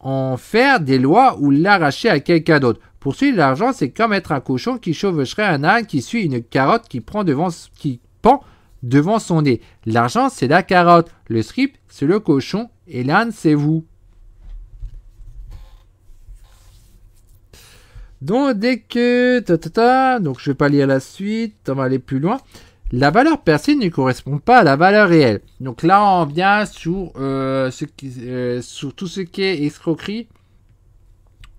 en faire des lois ou l'arracher à quelqu'un d'autre. Poursuivre l'argent, c'est comme être un cochon qui chevaucherait un âne qui suit une carotte qui, prend devant, qui pend devant son nez. L'argent, c'est la carotte. Le script c'est le cochon. Et l'âne, c'est vous. Donc, dès que. donc, je ne vais pas lire la suite. On va aller plus loin. La valeur perçue ne correspond pas à la valeur réelle. Donc là, on vient sur, euh, euh, sur tout ce qui est escroquerie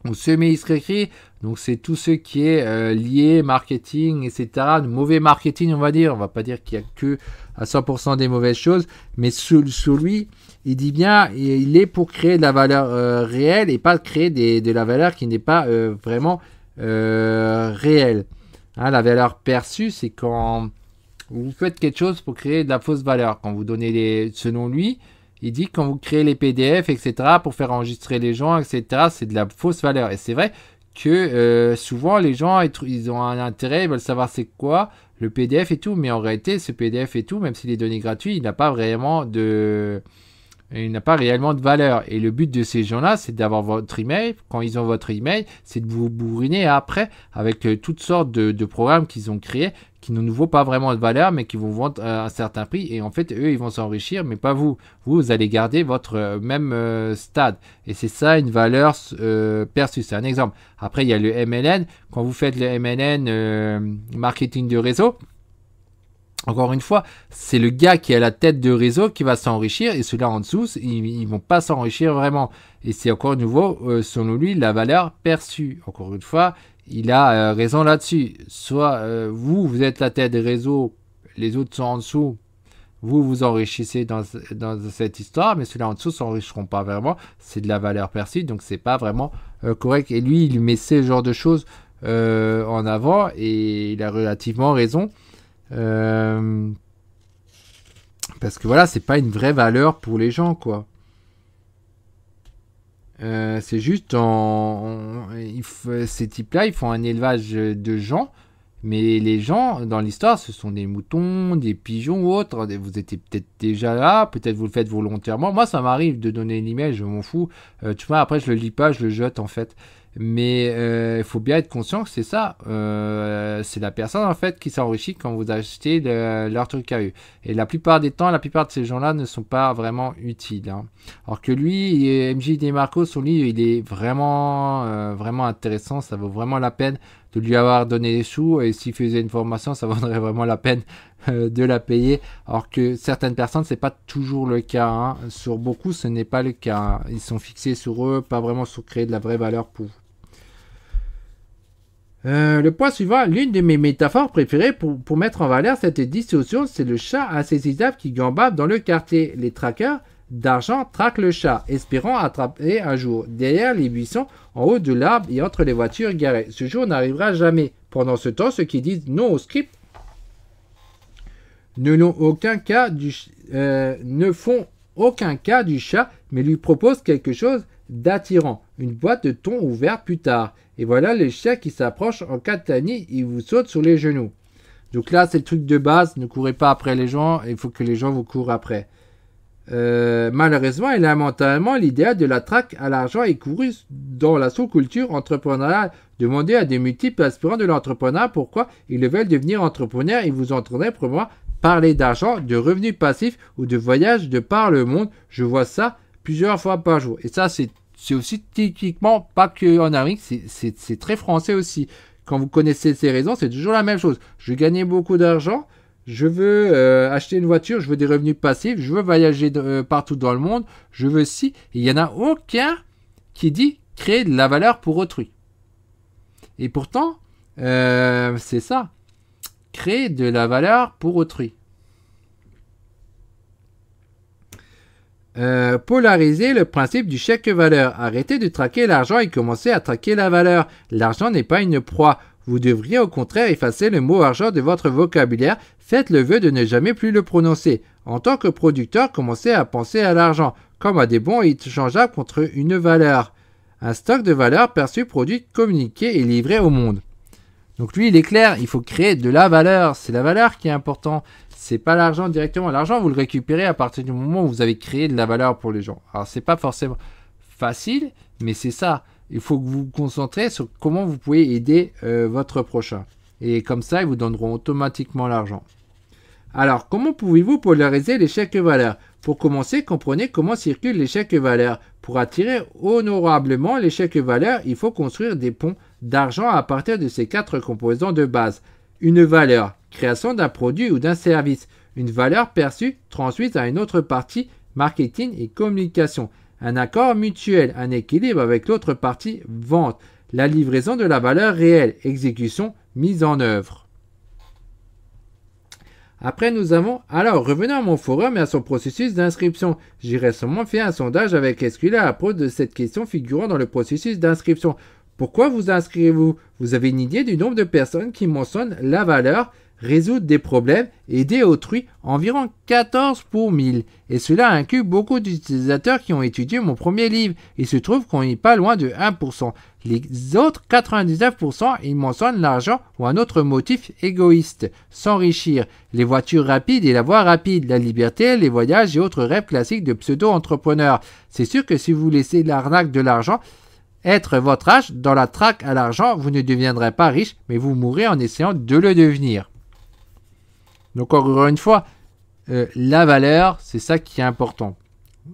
donc semi écrit donc c'est tout ce qui est euh, lié, marketing, etc. De mauvais marketing, on va dire. On va pas dire qu'il y a que à 100% des mauvaises choses, mais sur lui, il dit bien, il est pour créer de la valeur euh, réelle et pas créer de la valeur qui n'est pas euh, vraiment réelle. Hein, la valeur perçue, c'est quand vous faites quelque chose pour créer de la fausse valeur. Quand vous donnez des selon lui, il dit que quand vous créez les PDF, etc., pour faire enregistrer les gens, etc., c'est de la fausse valeur. Et c'est vrai que euh, souvent les gens, ils ont un intérêt, ils veulent savoir c'est quoi le PDF et tout, mais en réalité, ce PDF et tout, même s'il est donné gratuit, il n'a pas vraiment de... Il n'a pas réellement de valeur. Et le but de ces gens-là, c'est d'avoir votre email. Quand ils ont votre email, c'est de vous bourriner après avec euh, toutes sortes de, de programmes qu'ils ont créés qui ne nous vaut pas vraiment de valeur, mais qui vous vendre à un certain prix. Et en fait, eux, ils vont s'enrichir, mais pas vous. Vous, allez garder votre euh, même euh, stade. Et c'est ça une valeur euh, perçue. C'est un exemple. Après, il y a le MLN. Quand vous faites le MLN marketing de réseau, encore une fois, c'est le gars qui a la tête de réseau qui va s'enrichir et ceux-là en dessous, ils, ne vont pas s'enrichir vraiment. Et c'est encore nouveau, selon lui, la valeur perçue. Encore une fois, il a euh, raison là-dessus. Soit euh, vous, vous êtes la tête des réseaux, les autres sont en dessous, vous vous enrichissez dans, cette histoire, mais ceux-là en dessous s'enrichiront pas vraiment. C'est de la valeur perçue, donc c'est pas vraiment euh, correct. Et lui, il met ce genre de choses en avant et il a relativement raison. parce que voilà, c'est pas une vraie valeur pour les gens, quoi. Euh, c'est juste, en, ces types-là, ils font un élevage de gens, mais les gens, dans l'histoire, ce sont des moutons, des pigeons ou autres. Vous étiez peut-être déjà là, peut-être vous le faites volontairement. Moi, ça m'arrive de donner une image, je m'en fous. Euh, tu vois, après, je le lis pas, je le jette en fait. Mais il euh, faut bien être conscient que c'est ça. Euh, c'est la personne en fait qui s'enrichit quand vous achetez leur truc à eux. Et la plupart des temps, la plupart de ces gens-là ne sont pas vraiment utiles. Hein. Alors que lui, MJD MJ DeMarco, son livre, il est vraiment, euh, vraiment intéressant. Ça vaut vraiment la peine de lui avoir donné les sous. Et s'il faisait une formation, ça vaudrait vraiment la peine de la payer. Alors que certaines personnes, ce n'est pas toujours le cas. Hein. Sur beaucoup, ce n'est pas le cas. Hein. Ils sont fixés sur eux, pas vraiment sur créer de la vraie valeur pour vous. Euh, le point suivant, l'une de mes métaphores préférées pour, mettre en valeur cette distorsion, c'est le chat insaisissable qui gambade dans le quartier. Les traqueurs d'argent traquent le chat, espérant attraper un jour, derrière les buissons, en haut de l'arbre et entre les voitures garées. Ce jour n'arrivera jamais. Pendant ce temps, ceux qui disent non au script ne euh, font aucun cas du chat mais lui propose quelque chose d'attirant, une boîte de thon ouverte plus tard. Et voilà les chiens qui s'approchent, en catanie, il vous sautent sur les genoux. Donc là, c'est le truc de base, ne courez pas après les gens, il faut que les gens vous courent après. Euh, malheureusement, malheureusement et lamentablement, l'idéal de la traque à l'argent est couru dans la sous-culture entrepreneuriale. Demandez à des multiples aspirants de l'entrepreneur pourquoi ils veulent devenir entrepreneurs et vous entendrez probablement parler d'argent, de revenus passifs ou de voyages de par le monde. Je vois ça plusieurs fois par jour. Et ça, c'est aussi typiquement pas que en Amérique, c'est très français aussi. Quand vous connaissez ces raisons, c'est toujours la même chose. Je gagnais beaucoup d'argent, je veux euh, acheter une voiture, je veux des revenus passifs, je veux voyager euh, partout dans le monde, je veux si. Il y en a aucun qui dit créer de la valeur pour autrui. Et pourtant, euh, c'est ça. Créer de la valeur pour autrui. euh, polariser le principe du chèque-valeur. Arrêtez de traquer l'argent et commencez à traquer la valeur. L'argent n'est pas une proie. Vous devriez au contraire effacer le mot argent de votre vocabulaire. Faites le vœu de ne jamais plus le prononcer. En tant que producteur, commencez à penser à l'argent, comme à des bons échangeables contre une valeur. Un stock de valeur perçu, produit, communiqué et livré au monde. Donc lui, il est clair, il faut créer de la valeur. C'est la valeur qui est importante. C'est pas l'argent directement. L'argent, vous le récupérez à partir du moment où vous avez créé de la valeur pour les gens. Alors c'est pas forcément facile, mais c'est ça. Il faut que vous vous concentrez sur comment vous pouvez aider euh, votre prochain. Et comme ça, ils vous donneront automatiquement l'argent. Alors, comment pouvez-vous polariser les chèques valeurs Pour commencer, comprenez comment circulent les chèques valeurs. Pour attirer honorablement les chèques valeurs, il faut construire des ponts d'argent à partir de ces quatre composants de base. Une valeur, création d'un produit ou d'un service. Une valeur perçue, transmise à une autre partie, marketing et communication. Un accord mutuel, un équilibre avec l'autre partie, vente. La livraison de la valeur réelle, exécution, mise en œuvre. Après, nous avons, alors, revenons à mon forum et à son processus d'inscription. J'ai récemment fait un sondage avec Escula à propos de cette question figurant dans le processus d'inscription. Pourquoi vous inscrivez-vous Vous avez une idée du nombre de personnes qui mentionnent la valeur, résoudre des problèmes, aider autrui, environ 14 pour 1000. Et cela inclut beaucoup d'utilisateurs qui ont étudié mon premier livre. Il se trouve qu'on n'est pas loin de 1%. Les autres 99%, ils mentionnent l'argent ou un autre motif égoïste, s'enrichir, les voitures rapides et la voie rapide, la liberté, les voyages et autres rêves classiques de pseudo-entrepreneurs. C'est sûr que si vous laissez l'arnaque de l'argent, être votre âge dans la traque à l'argent, vous ne deviendrez pas riche, mais vous mourrez en essayant de le devenir. Donc encore une fois, euh, la valeur, c'est ça qui est important.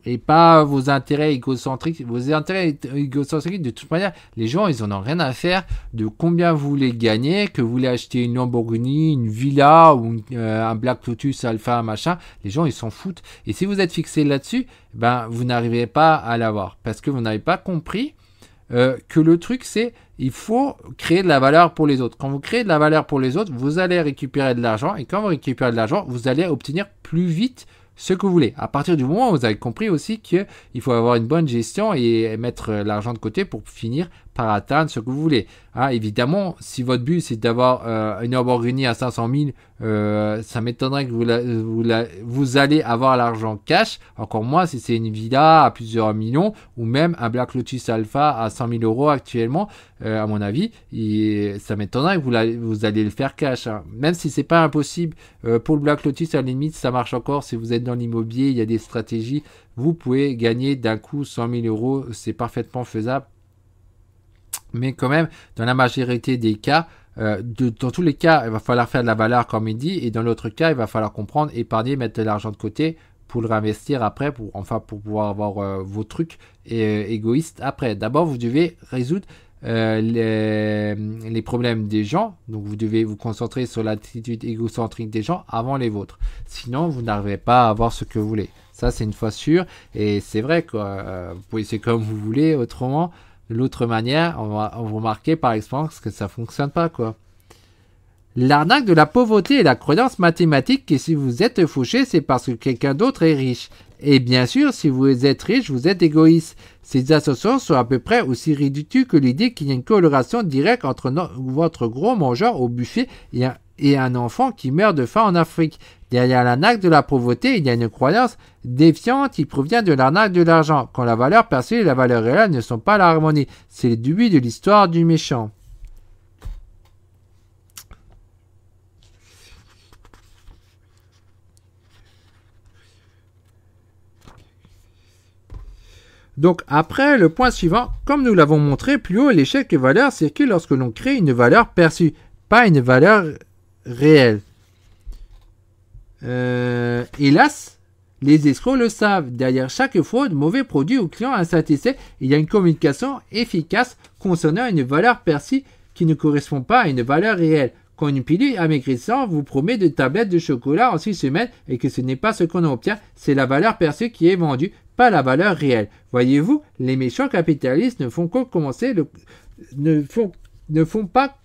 Et pas vos intérêts égocentriques. Vos intérêts égocentriques, de toute manière, les gens, ils n'en ont rien à faire de combien vous voulez gagner, que vous voulez acheter une Lamborghini, une villa ou euh, un Black Lotus Alpha, machin. Les gens, ils s'en foutent. Et si vous êtes fixé là-dessus, ben, vous n'arrivez pas à l'avoir parce que vous n'avez pas compris euh, que le truc, c'est il faut créer de la valeur pour les autres. Quand vous créez de la valeur pour les autres, vous allez récupérer de l'argent. Et quand vous récupérez de l'argent, vous allez obtenir plus vite ce que vous voulez. À partir du moment où vous avez compris aussi qu'il faut avoir une bonne gestion et mettre euh, l'argent de côté pour finir par atteindre ce que vous voulez. Hein, évidemment, si votre but c'est d'avoir euh, une Lamborghini à 500 000, euh, ça m'étonnerait que vous, vous, allez avoir l'argent cash. Encore moins si c'est une villa à plusieurs millions ou même un Black Lotus Alpha à 100 000 euros actuellement. Euh, à mon avis, et ça m'étonnerait que vous, vous, allez le faire cash. Hein. Même si c'est pas impossible pour le Black Lotus, à la limite, ça marche encore. Si vous êtes dans l'immobilier, il y a des stratégies. Vous pouvez gagner d'un coup 100 000 euros. C'est parfaitement faisable mais quand même, dans la majorité des cas, euh, dans tous les cas, il va falloir faire de la valeur comme il dit, et dans l'autre cas, il va falloir comprendre, épargner, mettre de l'argent de côté pour le réinvestir après, pour, enfin pour pouvoir avoir euh, vos trucs euh, égoïstes après. D'abord, vous devez résoudre les, les, problèmes des gens, donc vous devez vous concentrer sur l'attitude égocentrique des gens avant les vôtres. Sinon, vous n'arrivez pas à avoir ce que vous voulez. Ça, c'est une fois sûr, et c'est vrai que vous pouvez essayer comme vous voulez, autrement. L'autre manière, on va, vous remarquer par expérience que ça fonctionne pas, quoi. L'arnaque de la pauvreté est la croyance mathématique que si vous êtes fauché, c'est parce que quelqu'un d'autre est riche. Et bien sûr, si vous êtes riche, vous êtes égoïste. Ces associations sont à peu près aussi ridicules que l'idée qu'il y a une coloration directe entre votre gros mangeur au buffet et un et un enfant qui meurt de faim en Afrique. Derrière l'arnaque de la pauvreté, il y a une croyance défiante Il provient de l'arnaque de l'argent, quand la valeur perçue et la valeur réelle ne sont pas l'harmonie. C'est le début de l'histoire du méchant. Donc après, le point suivant, comme nous l'avons montré plus haut, l'échec de valeur circule lorsque l'on crée une valeur perçue, pas une valeur réel. Euh, hélas, les escrocs le savent. Derrière chaque fraude, mauvais produit ou client insatisfait, il y a une communication efficace concernant une valeur perçue qui ne correspond pas à une valeur réelle. Quand une pilule amaigrissante vous promet de tablettes de chocolat en six semaines et que ce n'est pas ce qu'on obtient, c'est la valeur perçue qui est vendue, pas la valeur réelle. Voyez-vous, les méchants capitalistes ne font commencer le, ne font, ne font pas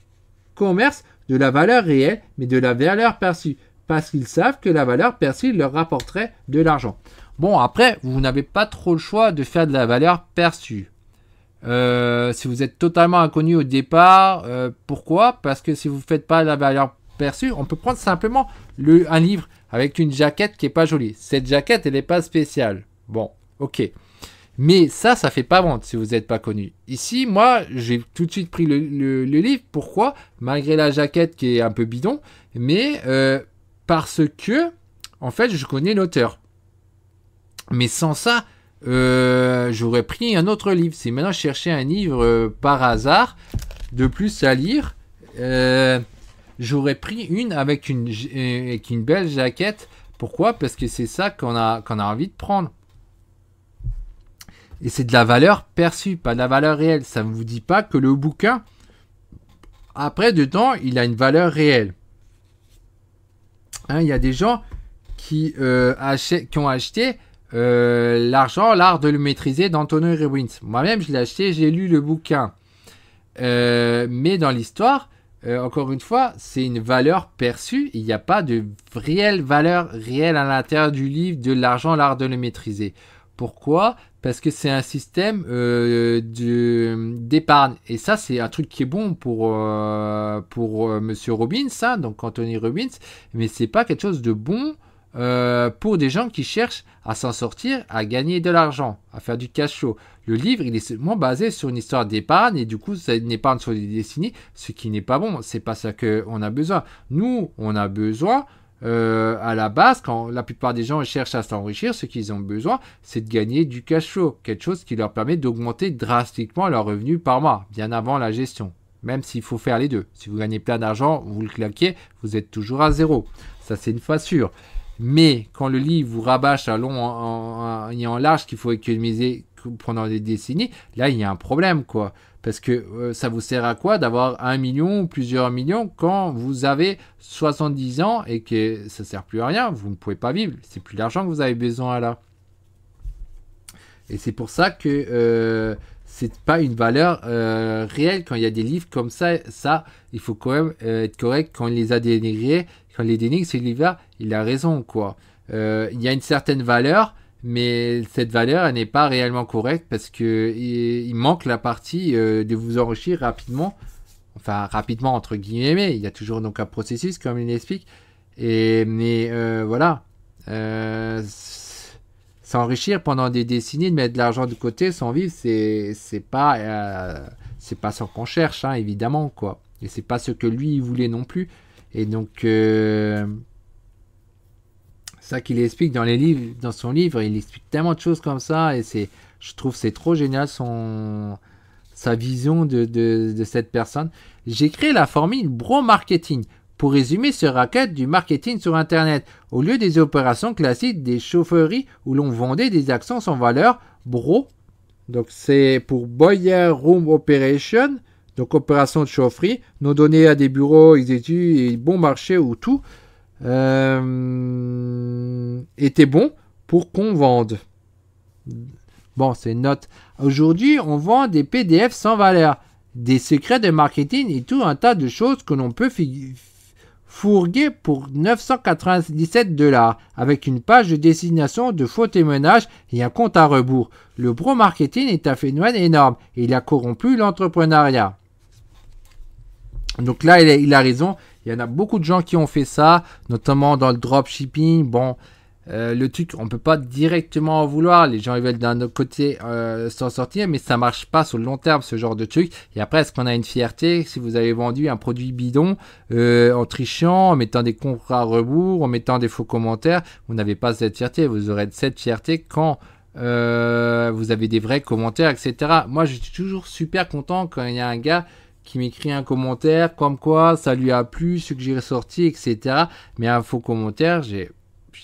commerce de la valeur réelle, mais de la valeur perçue, parce qu'ils savent que la valeur perçue leur rapporterait de l'argent. Bon, après, vous n'avez pas trop le choix de faire de la valeur perçue. Euh, si vous êtes totalement inconnu au départ, euh, pourquoi Parce que si vous ne faites pas la valeur perçue, on peut prendre simplement le, un livre avec une jaquette qui n'est pas jolie. Cette jaquette, elle n'est pas spéciale. Bon, ok. Mais ça, ça fait pas vendre si vous n'êtes pas connu. Ici, moi, j'ai tout de suite pris le, livre. Pourquoi Malgré la jaquette qui est un peu bidon, mais euh, parce que, en fait, je connais l'auteur. Mais sans ça, euh, j'aurais pris un autre livre. Si maintenant je cherchais un livre euh, par hasard, de plus à lire, j'aurais pris une avec une, belle jaquette. Pourquoi Parce que c'est ça qu'on a, qu'on a envie de prendre. Et c'est de la valeur perçue, pas de la valeur réelle. Ça ne vous dit pas que le bouquin, après, dedans, il a une valeur réelle. Hein, il y a des gens qui, euh, qui ont acheté euh, L'argent, l'art de le maîtriser d'Antonio Rewins. Moi-même, je l'ai acheté, j'ai lu le bouquin. Euh, mais dans l'histoire, encore une fois, c'est une valeur perçue. Il n'y a pas de réelle valeur réelle à l'intérieur du livre de l'argent, l'art de le maîtriser. Pourquoi parce que c'est un système euh, d'épargne. Et ça, c'est un truc qui est bon pour, euh, pour euh, Monsieur Robbins, hein, donc Anthony Robbins, mais c'est pas quelque chose de bon euh, pour des gens qui cherchent à s'en sortir, à gagner de l'argent, à faire du cash Le livre, il est seulement basé sur une histoire d'épargne et du coup, ça une épargne sur les décennies, ce qui n'est pas bon. C'est pas ça qu'on a besoin. Nous, on a besoin euh, à la base, quand la plupart des gens cherchent à s'enrichir, ce qu'ils ont besoin, c'est de gagner du cash flow, quelque chose qui leur permet d'augmenter drastiquement leur revenu par mois, bien avant la gestion. Même s'il faut faire les deux. Si vous gagnez plein d'argent, vous le claquez, vous êtes toujours à zéro. Ça, c'est une fois sûr. Mais quand le lit vous rabâche à long et en large qu'il faut économiser pendant des décennies, là, il y a un problème, quoi. Parce que euh, ça vous sert à quoi d'avoir un million ou plusieurs millions quand vous avez 70 ans et que ça ne sert plus à rien, vous ne pouvez pas vivre, c'est plus l'argent que vous avez besoin là. Et c'est pour ça que euh, c'est pas une valeur euh, réelle quand il y a des livres comme ça. Ça, il faut quand même euh, être correct quand il les a dénigrés, quand il les dénigre, c'est livre il a raison quoi. Il y a une certaine valeur, mais cette valeur elle n'est pas réellement correcte parce que il, manque la partie euh, de vous enrichir rapidement enfin rapidement entre guillemets il y a toujours donc un processus comme il explique et mais euh, voilà euh, s'enrichir pendant des décennies de mettre de l'argent de côté sans vivre c'est c'est pas c'est pas ce qu'on cherche hein, évidemment quoi et c'est pas ce que lui il voulait non plus et donc ça qu'il explique dans les livres, dans son livre, il explique tellement de choses comme ça et c'est, je trouve c'est trop génial son sa vision de, cette personne. J'ai créé la formule Bro Marketing pour résumer ce racket du marketing sur Internet. Au lieu des opérations classiques des chaufferies où l'on vendait des actions sans valeur, Bro, donc c'est pour Boyer Room Operation, donc opération de chaufferie, nos données à des bureaux, ils étudient bon marché ou tout. Euh, était bon pour qu'on vende. Bon, c'est une note. Aujourd'hui, on vend des PDF sans valeur, des secrets de marketing et tout un tas de choses que l'on peut fourguer pour 997 dollars avec une page de destination de faux témoignages et un compte à rebours. Le pro marketing est un phénomène énorme et il a corrompu l'entrepreneuriat. Donc là, il a raison. Il y en a beaucoup de gens qui ont fait ça, notamment dans le dropshipping. Bon, euh, le truc, on ne peut pas directement en vouloir. Les gens ils veulent d'un côté euh, s'en sortir, mais ça ne marche pas sur le long terme, ce genre de truc. Et après, est-ce qu'on a une fierté si vous avez vendu un produit bidon euh, en trichant, en mettant des contrats à rebours, en mettant des faux commentaires Vous n'avez pas cette fierté. Vous aurez cette fierté quand vous avez des vrais commentaires, etc. Moi, je suis toujours super content quand il y a un gars qui m'écrit un commentaire comme quoi ça lui a plu, ce que j'ai ressorti, etc. Mais un faux commentaire, j'ai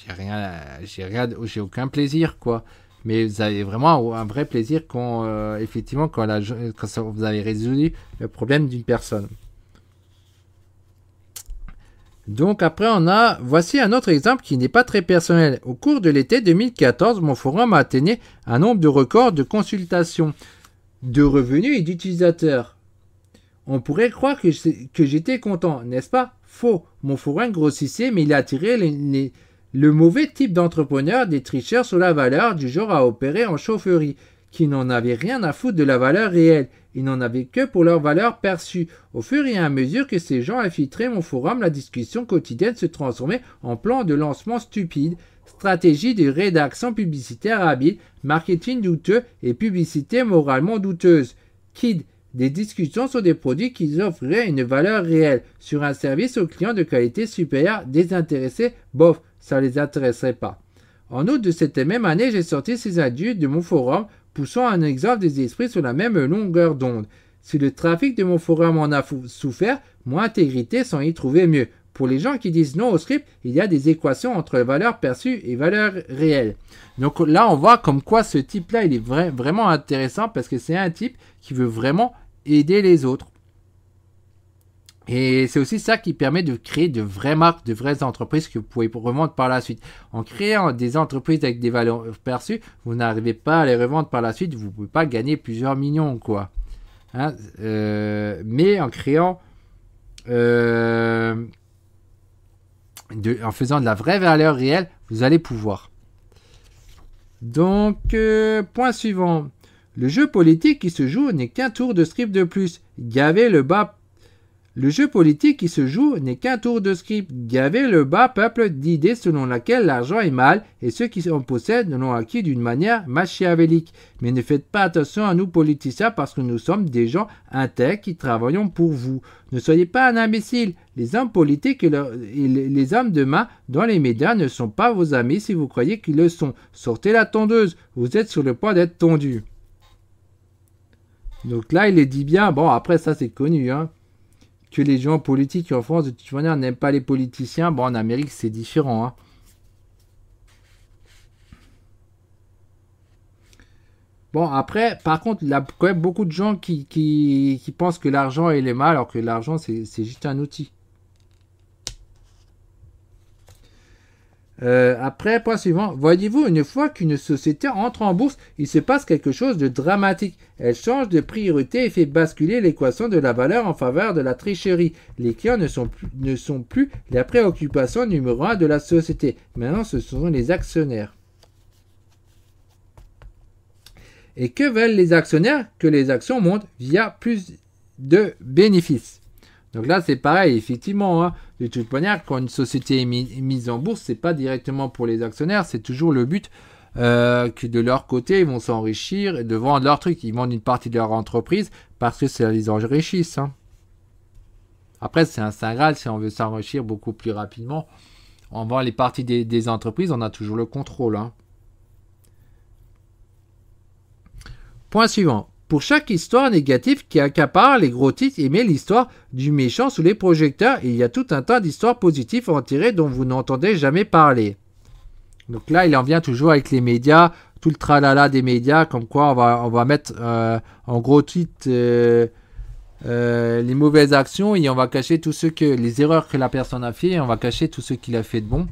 rien, j'ai rien, j'ai aucun plaisir, quoi. Mais vous avez vraiment un vrai plaisir quand, euh, effectivement, quand, la, vous avez résolu le problème d'une personne. Donc après on a, voici un autre exemple qui n'est pas très personnel. Au cours de l'été 2014, mon forum a atteint un nombre de records de consultations, de revenus et d'utilisateurs. On pourrait croire que, j'étais content, n'est-ce pas Faux. Mon forum grossissait, mais il attirait les, le mauvais type d'entrepreneur, des tricheurs sur la valeur du genre à opérer en chaufferie, qui n'en avaient rien à foutre de la valeur réelle. Ils n'en avaient que pour leur valeur perçue. Au fur et à mesure que ces gens infiltraient mon forum, la discussion quotidienne se transformait en plan de lancement stupide, stratégie de rédaction publicitaire habile, marketing douteux et publicité moralement douteuse. Kid des discussions sur des produits qui offraient une valeur réelle, sur un service aux clients de qualité supérieure désintéressés, bof, ça les intéresserait pas. En août de cette même année, j'ai sorti ces adieux de mon forum, poussant un exemple des esprits sur la même longueur d'onde. Si le trafic de mon forum en a souffert, mon intégrité s'en y trouvait mieux. Pour les gens qui disent non au script, il y a des équations entre valeur perçue et valeur réelle. Donc là, on voit comme quoi ce type-là, il est vraiment intéressant parce que c'est un type qui veut vraiment aider les autres. Et c'est aussi ça qui permet de créer de vraies marques, de vraies entreprises que vous pouvez revendre par la suite. En créant des entreprises avec des valeurs perçues, vous n'arrivez pas à les revendre par la suite, vous ne pouvez pas gagner plusieurs millions, quoi. Hein, euh, mais en créant, euh, de, en faisant de la vraie valeur réelle, vous allez pouvoir. Donc, euh, point suivant. Le jeu politique qui se joue n'est qu'un tour de script de plus. Gavez le bas. Le jeu politique qui se joue n'est qu'un tour de script. Gavez le bas peuple d'idées selon laquelle l'argent est mal et ceux qui en possèdent l'ont acquis d'une manière machiavélique. Mais ne faites pas attention à nous politiciens parce que nous sommes des gens intègres qui travaillons pour vous. Ne soyez pas un imbécile. Les hommes politiques et, les hommes de main dans les médias ne sont pas vos amis si vous croyez qu'ils le sont. Sortez la tondeuse. Vous êtes sur le point d'être tondu. Donc là, il est dit bien, bon, après ça c'est connu, hein, que les gens politiques en France, de toute manière, n'aiment pas les politiciens. Bon, en Amérique, c'est différent. Hein. Bon, après, par contre, il y a quand même beaucoup de gens qui, qui, qui pensent que l'argent, il est mal, alors que l'argent, c'est juste un outil. Euh, après, point suivant. Voyez-vous, une fois qu'une société entre en bourse, il se passe quelque chose de dramatique. Elle change de priorité et fait basculer l'équation de la valeur en faveur de la tricherie. Les clients ne sont plus, la préoccupation numéro un de la société. Maintenant, ce sont les actionnaires. Et que veulent les actionnaires Que les actions montent via plus de bénéfices. Donc là, c'est pareil, effectivement. Hein de toute manière, quand une société est mise en bourse, c'est pas directement pour les actionnaires, c'est toujours le but euh, que de leur côté, ils vont s'enrichir et de vendre leur truc. Ils vendent une partie de leur entreprise parce que ça les enrichit. Hein. Après, c'est un saint Graal si on veut s'enrichir beaucoup plus rapidement. On vend les parties des, entreprises, on a toujours le contrôle. Hein. Point suivant pour chaque histoire négative qui accapare les gros titres et met l'histoire du méchant sous les projecteurs, il y a tout un tas d'histoires positives à en tirer dont vous n'entendez jamais parler. Donc là, il en vient toujours avec les médias, tout le tralala des médias, comme quoi on va, on va mettre euh, en gros titre euh, euh, les mauvaises actions et on va cacher tout ce que, les erreurs que la personne a fait et on va cacher tout ce qu'il a fait de bon.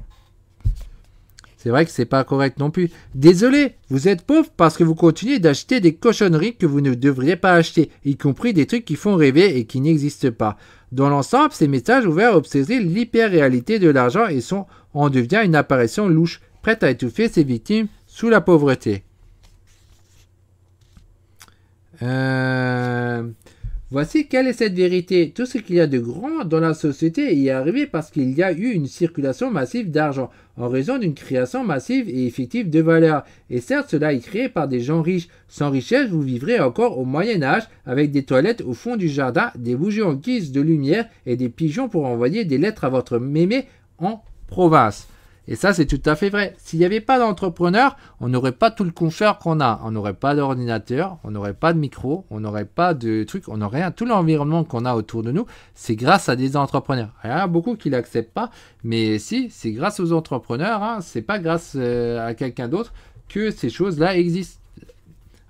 C'est vrai que c'est pas correct non plus. Désolé, vous êtes pauvre parce que vous continuez d'acheter des cochonneries que vous ne devriez pas acheter, y compris des trucs qui font rêver et qui n'existent pas. Dans l'ensemble, ces messages ouverts obsèdent l'hyper-réalité de l'argent et sont en devient une apparition louche, prête à étouffer ses victimes sous la pauvreté. Euh... Voici quelle est cette vérité. Tout ce qu'il y a de grand dans la société est arrivé parce qu'il y a eu une circulation massive d'argent, en raison d'une création massive et effective de valeur. Et certes, cela est créé par des gens riches. Sans richesse, vous vivrez encore au Moyen Âge, avec des toilettes au fond du jardin, des bougies en guise de lumière et des pigeons pour envoyer des lettres à votre mémé en province. Et ça, c'est tout à fait vrai. S'il n'y avait pas d'entrepreneurs, on n'aurait pas tout le confort qu'on a. On n'aurait pas d'ordinateur, on n'aurait pas de micro, on n'aurait pas de trucs, on n'aurait rien. Tout l'environnement qu'on a autour de nous, c'est grâce à des entrepreneurs. Il y en a beaucoup qui l'acceptent pas, mais si, c'est grâce aux entrepreneurs. Hein, c'est pas grâce euh, à quelqu'un d'autre que ces choses-là existent.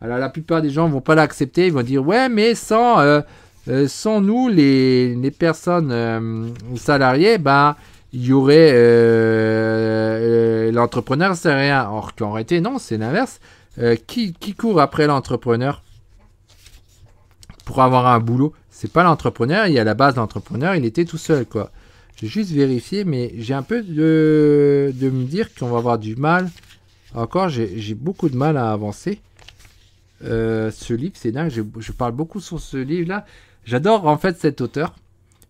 Alors la plupart des gens vont pas l'accepter, ils vont dire ouais, mais sans euh, euh, nous les, les personnes salariées, bah il y aurait euh, euh, l'entrepreneur, c'est l'entrepreneur serait Or aurait été non, c'est l'inverse. Euh, qui, court après l'entrepreneur pour avoir un boulot C'est pas l'entrepreneur, il y a la base l'entrepreneur, il était tout seul, quoi. J'ai juste vérifié, mais j'ai un peu de, de me dire qu'on va avoir du mal. Encore, j'ai beaucoup de mal à avancer. ce livre, c'est dingue, je, je parle beaucoup sur ce livre-là. J'adore en fait cet auteur.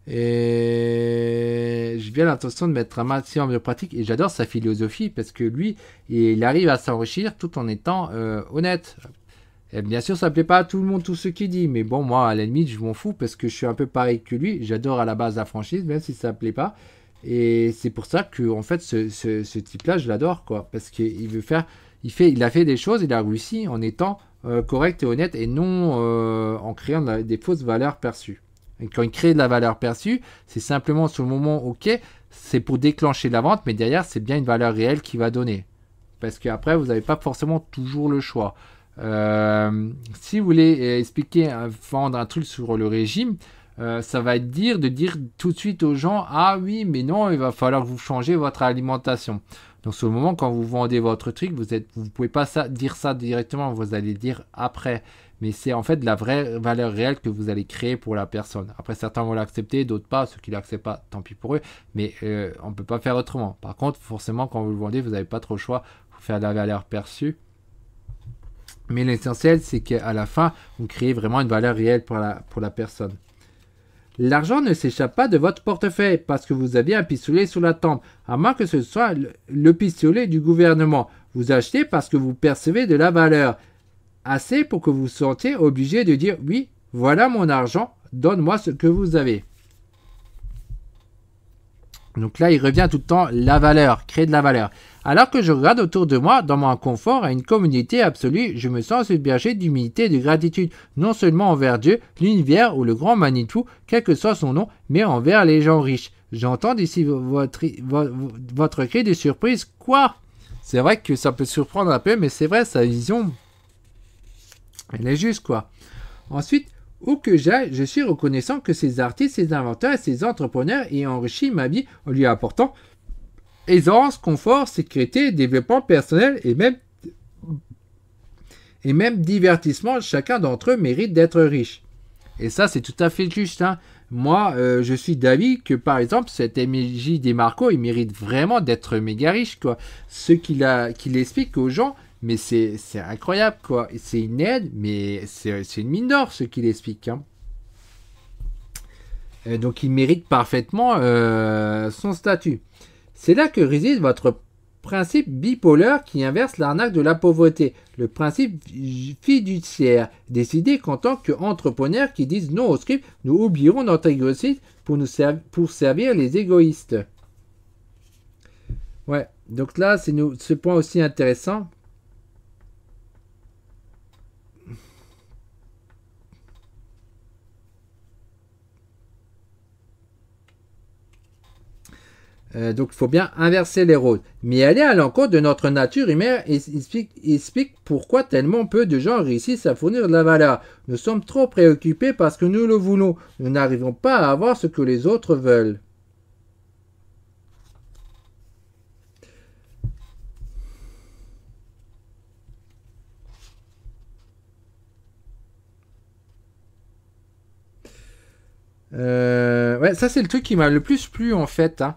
Et j'ai bien l'intention de mettre un maximum de pratique et j'adore sa philosophie parce que lui, il arrive à s'enrichir tout en étant euh, honnête. bien sûr, ça plaît pas à tout le monde, tout ce qu'il dit, mais bon, moi, à la limite, je m'en fous parce que je suis un peu pareil que lui. J'adore à la base la franchise, même si ça plaît pas. Et c'est pour ça que, en fait, ce, type-là, je l'adore, quoi, parce qu'il veut faire, il fait, il a fait des choses, il a réussi en étant euh, correct et honnête et non euh, en créant des fausses valeurs perçues quand il crée de la valeur perçue, c'est simplement sur le moment, ok, c'est pour déclencher la vente, mais derrière, c'est bien une valeur réelle qui va donner. Parce qu'après, vous n'avez pas forcément toujours le choix. Euh, si vous voulez euh, expliquer, euh, vendre un truc sur le régime, ça va être dire de dire tout de suite aux gens ah oui mais non il va falloir que vous changez votre alimentation donc sur le moment quand vous vendez votre truc vous êtes vous pouvez pas dire ça directement vous allez dire après mais c'est en fait la vraie valeur réelle que vous allez créer pour la personne. Après, certains vont l'accepter, d'autres pas. Ceux qui l'acceptent pas, tant pis pour eux, mais euh, on ne peut pas faire autrement. Par contre, forcément, quand vous le vendez, vous n'avez pas trop le choix pour faire de la valeur perçue. Mais l'essentiel, c'est qu'à la fin, vous créez vraiment une valeur réelle pour la, pour la personne. L'argent ne s'échappe pas de votre portefeuille parce que vous avez un pistolet sous la tempe, à moins que ce soit le pistolet du gouvernement. Vous achetez parce que vous percevez de la valeur assez pour que vous sentiez obligé de dire oui, voilà mon argent, donne-moi ce que vous avez. Donc là, il revient tout le temps la valeur, crée de la valeur. Alors que je regarde autour de moi, dans mon confort, à une communauté absolue, je me sens submergé d'humilité et de gratitude, non seulement envers Dieu, l'univers ou le grand Manitou, quel que soit son nom, mais envers les gens riches. J'entends d'ici votre, votre cri de surprise. Quoi C'est vrai que ça peut surprendre un peu, mais c'est vrai, sa vision elle est juste, quoi. Ensuite, où que j'aille, je suis reconnaissant que ces artistes, ces inventeurs, ces entrepreneurs aient enrichi ma vie en lui apportant aisance, confort, sécurité, développement personnel et même, et même divertissement. Chacun d'entre eux mérite d'être riche. Et ça, c'est tout à fait juste. Hein. Moi, euh, je suis d'avis que, par exemple, cet MJ Marco, il mérite vraiment d'être méga riche. Quoi. Ce qu'il, a, qu'il explique aux gens, mais c'est incroyable, quoi. C'est une aide, mais c'est une mine d'or, ce qu'il explique. Hein. Euh, donc, il mérite parfaitement euh, son statut. C'est là que réside votre principe bipolaire qui inverse l'arnaque de la pauvreté, le principe fiduciaire, décidé qu'en tant qu'entrepreneur qui disent non au script, nous oublierons notre égoïsme pour, nous pour servir les égoïstes. Ouais, donc là, c'est ce point aussi intéressant. Euh, donc, il faut bien inverser les rôles. Mais elle est à l'encontre de notre nature humaine et explique, explique, pourquoi tellement peu de gens réussissent à fournir de la valeur. Nous sommes trop préoccupés parce que nous le voulons. Nous n'arrivons pas à avoir ce que les autres veulent. Euh, ouais, ça c'est le truc qui m'a le plus plu en fait. Hein.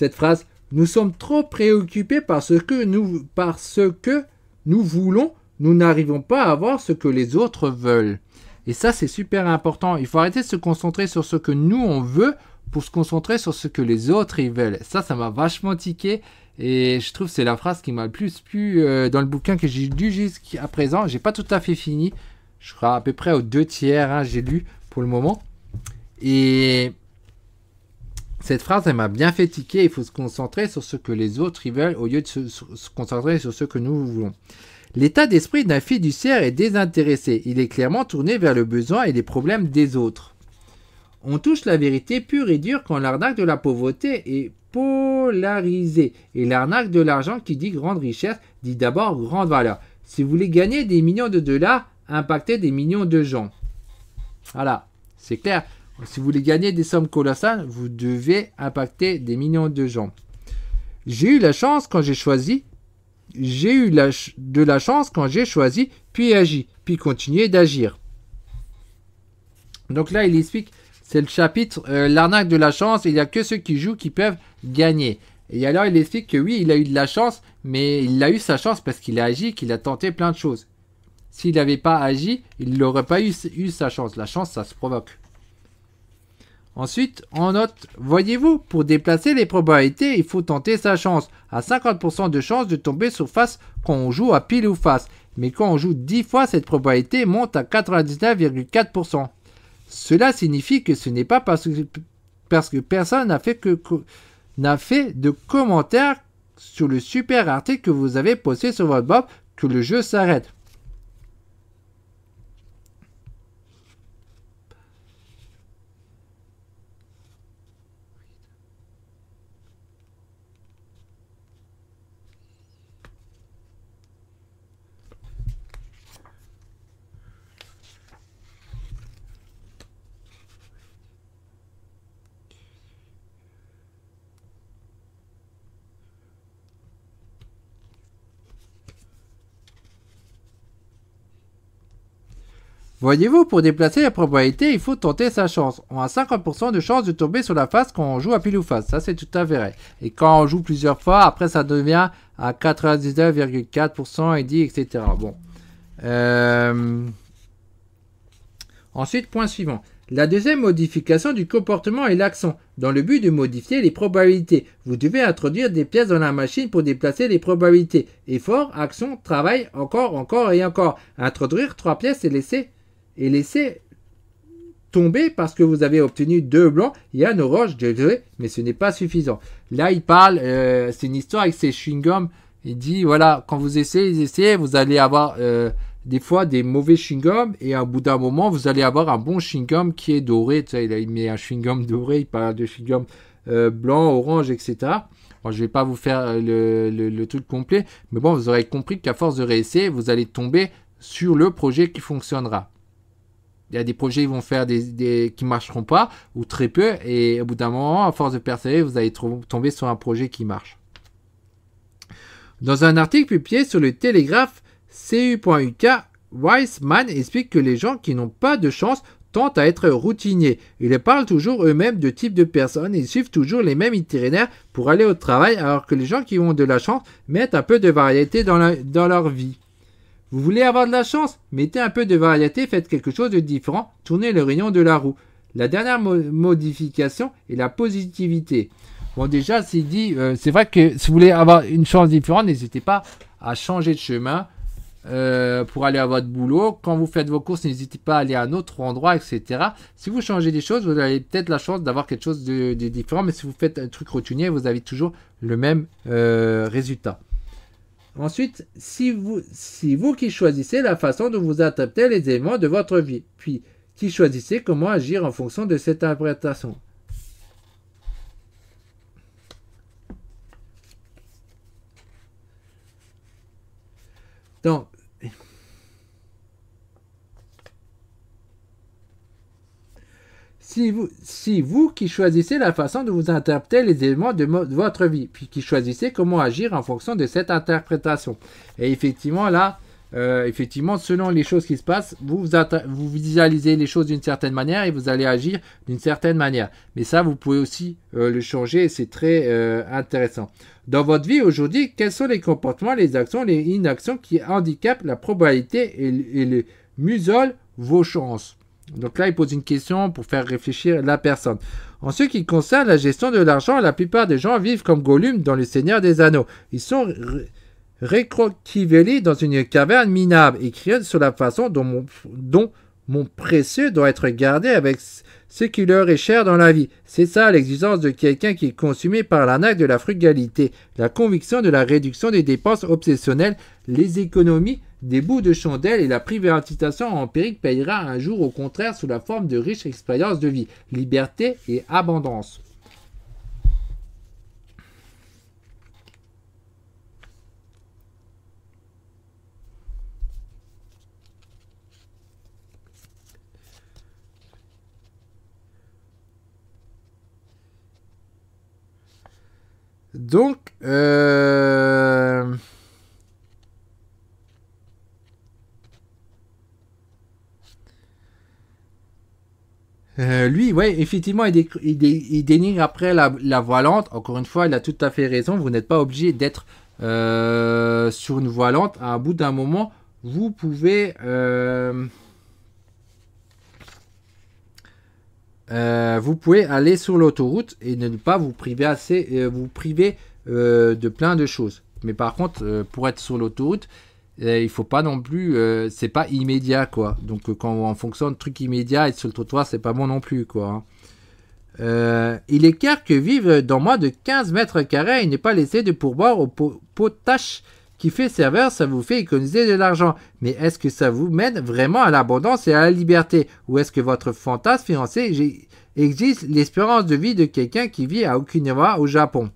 Cette phrase Nous sommes trop préoccupés par ce que nous, par que nous voulons, nous n'arrivons pas à voir ce que les autres veulent. Et ça, c'est super important. Il faut arrêter de se concentrer sur ce que nous, on veut pour se concentrer sur ce que les autres, ils veulent. Ça, ça m'a vachement tiqué. Et je trouve que c'est la phrase qui m'a le plus plu euh, dans le bouquin que j'ai lu jusqu'à présent. J'ai pas tout à fait fini. Je crois à peu près aux deux tiers, hein, j'ai lu pour le moment. Et cette phrase, elle m'a bien fait tiquer. Il faut se concentrer sur ce que les autres veulent au lieu de se, se concentrer sur ce que nous voulons. L'état d'esprit d'un fiduciaire est désintéressé. Il est clairement tourné vers le besoin et les problèmes des autres. On touche la vérité pure et dure quand l'arnaque de la pauvreté est polarisée et l'arnaque de l'argent qui dit grande richesse dit d'abord grande valeur. Si vous voulez gagner des millions de dollars, impactez des millions de gens. Voilà, c'est clair. Si vous voulez gagner des sommes colossales, vous devez impacter des millions de gens. J'ai eu la chance quand j'ai choisi. J'ai eu de la chance quand j'ai choisi, puis agi, puis continué d'agir. Donc là, il explique, c'est le chapitre euh, L'arnaque de la chance, il n'y a que ceux qui jouent qui peuvent gagner. Et alors, il explique que oui, il a eu de la chance, mais il a eu sa chance parce qu'il a agi, qu'il a tenté plein de choses. S'il n'avait pas agi, il n'aurait pas eu sa chance. La chance, ça se provoque. Ensuite, on note, voyez-vous, pour déplacer les probabilités, il faut tenter sa chance. À 50% de chance de tomber sur face quand on joue à pile ou face. Mais quand on joue 10 fois, cette probabilité monte à 99,4%. Cela signifie que ce n'est pas parce que, personne n'a fait, n'a fait de commentaires sur le super article que vous avez posté sur votre bob que le jeu s'arrête. Voyez-vous, pour déplacer la probabilité, il faut tenter sa chance. On a 50% de chance de tomber sur la face quand on joue à pile ou face. Ça, c'est tout à fait vrai. Et quand on joue plusieurs fois, après, ça devient à 99,4% et dit, etc. Bon. Euh, ensuite, point suivant. La deuxième modification du comportement est l'action. Dans le but de modifier les probabilités, vous devez introduire des pièces dans la machine pour déplacer les probabilités. Effort, action, travail, encore, encore et encore. Introduire trois pièces et laisser et laissez tomber parce que vous avez obtenu deux blancs et un orange, degré mais ce n'est pas suffisant. Là, il parle, euh, c'est une histoire avec ses chewing-gums. Il dit, voilà, quand vous essayez, essayez, vous allez avoir euh, des fois des mauvais chewing-gums et au bout d'un moment, vous allez avoir un bon chewing-gum qui est doré. il met un chewing-gum doré, il parle de chewing-gum euh, blanc, orange, etc. je ne vais pas vous faire le, le, le truc complet, mais bon, vous aurez compris qu'à force de réessayer, vous allez tomber sur le projet qui fonctionnera. Il y a des projets qui vont faire des, qui marcheront pas ou très peu et au bout d'un moment, à force de persévérer, vous allez tomber sur un projet qui marche. Dans un article publié sur le Télégraphe CU.UK, Weissman explique que les gens qui n'ont pas de chance tentent à être routiniers. Ils parlent toujours eux-mêmes de type de personnes et suivent toujours les mêmes itinéraires pour aller au travail alors que les gens qui ont de la chance mettent un peu de variété dans leur vie. Vous voulez avoir de la chance Mettez un peu de variété, faites quelque chose de différent, tournez le rayon de la roue. La dernière modification est la positivité. Bon, déjà, c'est dit, euh, c'est vrai que si vous voulez avoir une chance différente, n'hésitez pas à changer de chemin euh, pour aller à votre boulot. Quand vous faites vos courses, n'hésitez pas à aller à un autre endroit, etc. Si vous changez des choses, vous avez peut-être la chance d'avoir quelque chose de, différent, mais si vous faites un truc routinier, vous avez toujours le même euh, résultat. Ensuite, si vous, si vous qui choisissez la façon dont vous adapter les éléments de votre vie, puis qui choisissez comment agir en fonction de cette interprétation. Donc, si vous, si vous qui choisissez la façon de vous interpréter les éléments de, votre vie, puis qui choisissez comment agir en fonction de cette interprétation. Et effectivement, là, euh, effectivement, selon les choses qui se passent, vous, vous, visualisez les choses d'une certaine manière et vous allez agir d'une certaine manière. Mais ça, vous pouvez aussi euh, le changer et c'est très euh, intéressant. Dans votre vie aujourd'hui, quels sont les comportements, les actions, les inactions qui handicapent la probabilité et, et les musolent vos chances donc là, il pose une question pour faire réfléchir la personne. En ce qui concerne la gestion de l'argent, la plupart des gens vivent comme Gollum dans le Seigneur des Anneaux. Ils sont récroquivelés dans une caverne minable et crient sur la façon dont mon, précieux doit être gardé avec ce qui leur est cher dans la vie. C'est ça l'existence de quelqu'un qui est consumé par l'arnaque de la frugalité, la conviction de la réduction des dépenses obsessionnelles, les économies des bouts de chandelle et la privatisation empirique payera un jour au contraire sous la forme de riches expériences de vie, liberté et abondance. Donc, euh Euh, lui, ouais, effectivement, il, dénigre après la, voilante. Encore une fois, il a tout à fait raison. Vous n'êtes pas obligé d'être euh, sur une voilante. À bout d'un moment, vous pouvez. Euh, vous pouvez aller sur l'autoroute et ne pas vous priver assez, vous priver de plein de choses. Mais par contre, pour être sur l'autoroute, euh, il faut pas non plus, euh, c'est pas immédiat quoi. Donc euh, quand en fonction de trucs immédiats, et sur le trottoir, c'est pas bon non plus quoi. Hein. Il il clair que vivre dans moins de 15 mètres carrés et n'est pas laissé de pourboire au potache qui fait serveur, ça vous fait économiser de l'argent. Mais est-ce que ça vous mène vraiment à l'abondance et à la liberté Ou est-ce que votre fantasme financier existe l'espérance de vie de quelqu'un qui vit à Okinawa au Japon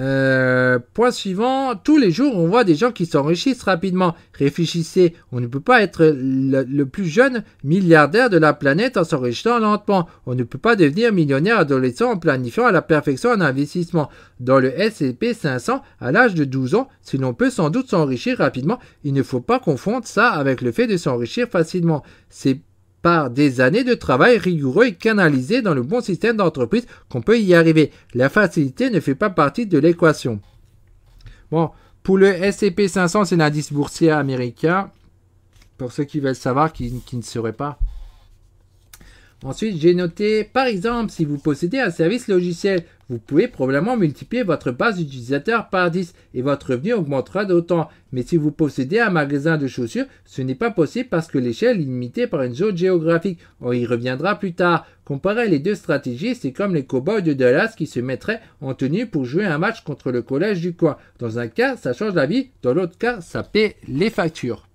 Euh, point suivant, tous les jours, on voit des gens qui s'enrichissent rapidement. Réfléchissez, on ne peut pas être le, plus jeune milliardaire de la planète en s'enrichissant lentement. On ne peut pas devenir millionnaire adolescent en planifiant à la perfection un investissement. Dans le S&P 500, à l'âge de 12 ans, si l'on peut sans doute s'enrichir rapidement, il ne faut pas confondre ça avec le fait de s'enrichir facilement. C'est par des années de travail rigoureux et canalisé dans le bon système d'entreprise qu'on peut y arriver. La facilité ne fait pas partie de l'équation. Bon, pour le SCP 500, c'est l'indice boursier américain. Pour ceux qui veulent savoir, qui, qui ne sauraient pas. Ensuite, j'ai noté, par exemple, si vous possédez un service logiciel, vous pouvez probablement multiplier votre base d'utilisateurs par 10 et votre revenu augmentera d'autant. Mais si vous possédez un magasin de chaussures, ce n'est pas possible parce que l'échelle est limitée par une zone géographique. On y reviendra plus tard. Comparer les deux stratégies, c'est comme les cowboys de Dallas qui se mettraient en tenue pour jouer un match contre le collège du coin. Dans un cas, ça change la vie, dans l'autre cas, ça paie les factures.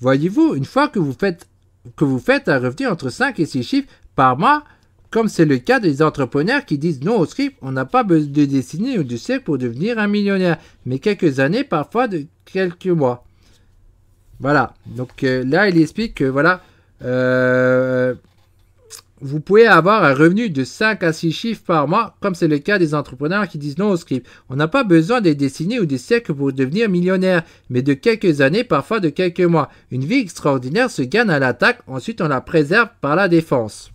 Voyez-vous, une fois que vous faites que vous faites un revenu entre 5 et 6 chiffres par mois, comme c'est le cas des entrepreneurs qui disent non au script, on n'a pas besoin de dessiner ou de siècle pour devenir un millionnaire, mais quelques années, parfois de quelques mois. Voilà. Donc euh, là, il explique que voilà, euh, vous pouvez avoir un revenu de 5 à 6 chiffres par mois, comme c'est le cas des entrepreneurs qui disent non au script. On n'a pas besoin des décennies ou des siècles pour devenir millionnaire, mais de quelques années, parfois de quelques mois. Une vie extraordinaire se gagne à l'attaque, ensuite on la préserve par la défense.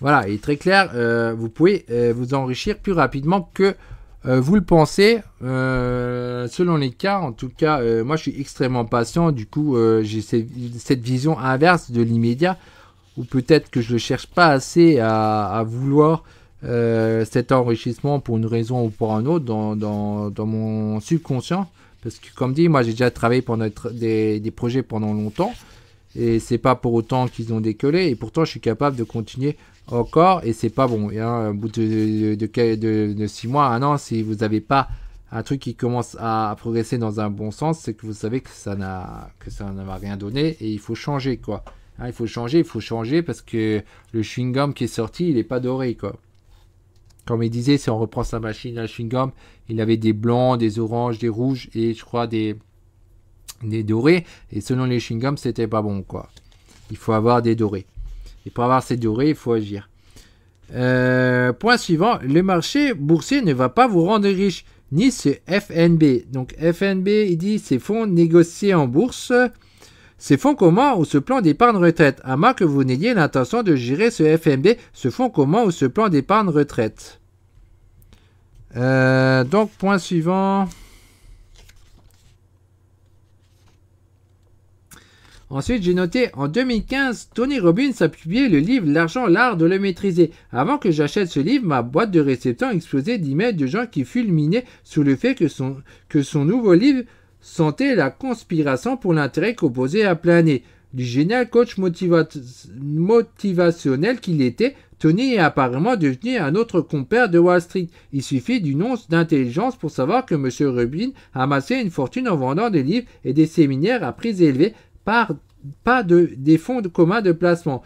Voilà, il est très clair, euh, vous pouvez euh, vous enrichir plus rapidement que euh, vous le pensez euh, Selon les cas, en tout cas, euh, moi je suis extrêmement patient. Du coup, j'ai cette vision inverse de l'immédiat, ou peut-être que je ne cherche pas assez à, vouloir cet enrichissement pour une raison ou pour un autre dans, mon subconscient. Parce que, comme dit, moi j'ai déjà travaillé pendant des, des projets pendant longtemps et c'est pas pour autant qu'ils ont décollé et pourtant je suis capable de continuer encore et c'est pas bon. Et hein, bout de, de, de, six mois, un an, si vous n'avez pas un truc qui commence à progresser dans un bon sens, c'est que vous savez que ça n'a que ça rien donné et il faut changer quoi. Hein, il faut changer, il faut changer parce que le chewing gum qui est sorti, il n'est pas doré quoi. Comme il disait, si on reprend sa machine à chewing gum, il avait des blancs, des oranges, des rouges et je crois des des dorés. Et selon les chewing gums, c'était pas bon quoi. Il faut avoir des dorés pour avoir cette durée, il faut agir. Euh, point suivant, le marché boursier ne va pas vous rendre riche, ni ce FNB. Donc FNB, il dit ces fonds négociés en bourse. Ces fonds communs ou ce plan d'épargne retraite, à moins que vous n'ayez l'intention de gérer ce FNB, ce fonds commun ou ce plan d'épargne retraite. Euh, donc, point suivant. Ensuite, j'ai noté en 2015, Tony Robbins a publié le livre L'argent, l'art de le maîtriser. Avant que j'achète ce livre, ma boîte de récepteurs explosait d'emails de gens qui fulminaient sous le fait que son, que son nouveau livre sentait la conspiration pour l'intérêt qu'opposait à planer. Du génial coach motivationnel qu'il était, Tony est apparemment devenu un autre compère de Wall Street. Il suffit d'une once d'intelligence pour savoir que M. a amassé une fortune en vendant des livres et des séminaires à prix élevés pas de, des fonds de communs de placement.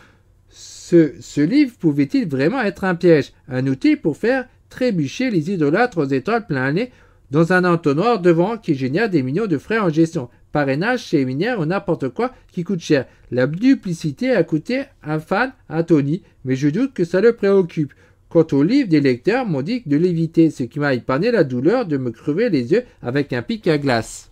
Ce, livre pouvait-il vraiment être un piège, un outil pour faire trébucher les idolâtres aux étoiles plein nez dans un entonnoir devant qui génère des millions de frais en gestion, parrainage, chez séminaire ou n'importe quoi qui coûte cher. La duplicité a coûté un fan à Tony, mais je doute que ça le préoccupe. Quant au livre, des lecteurs m'ont dit de l'éviter, ce qui m'a épargné la douleur de me crever les yeux avec un pic à glace.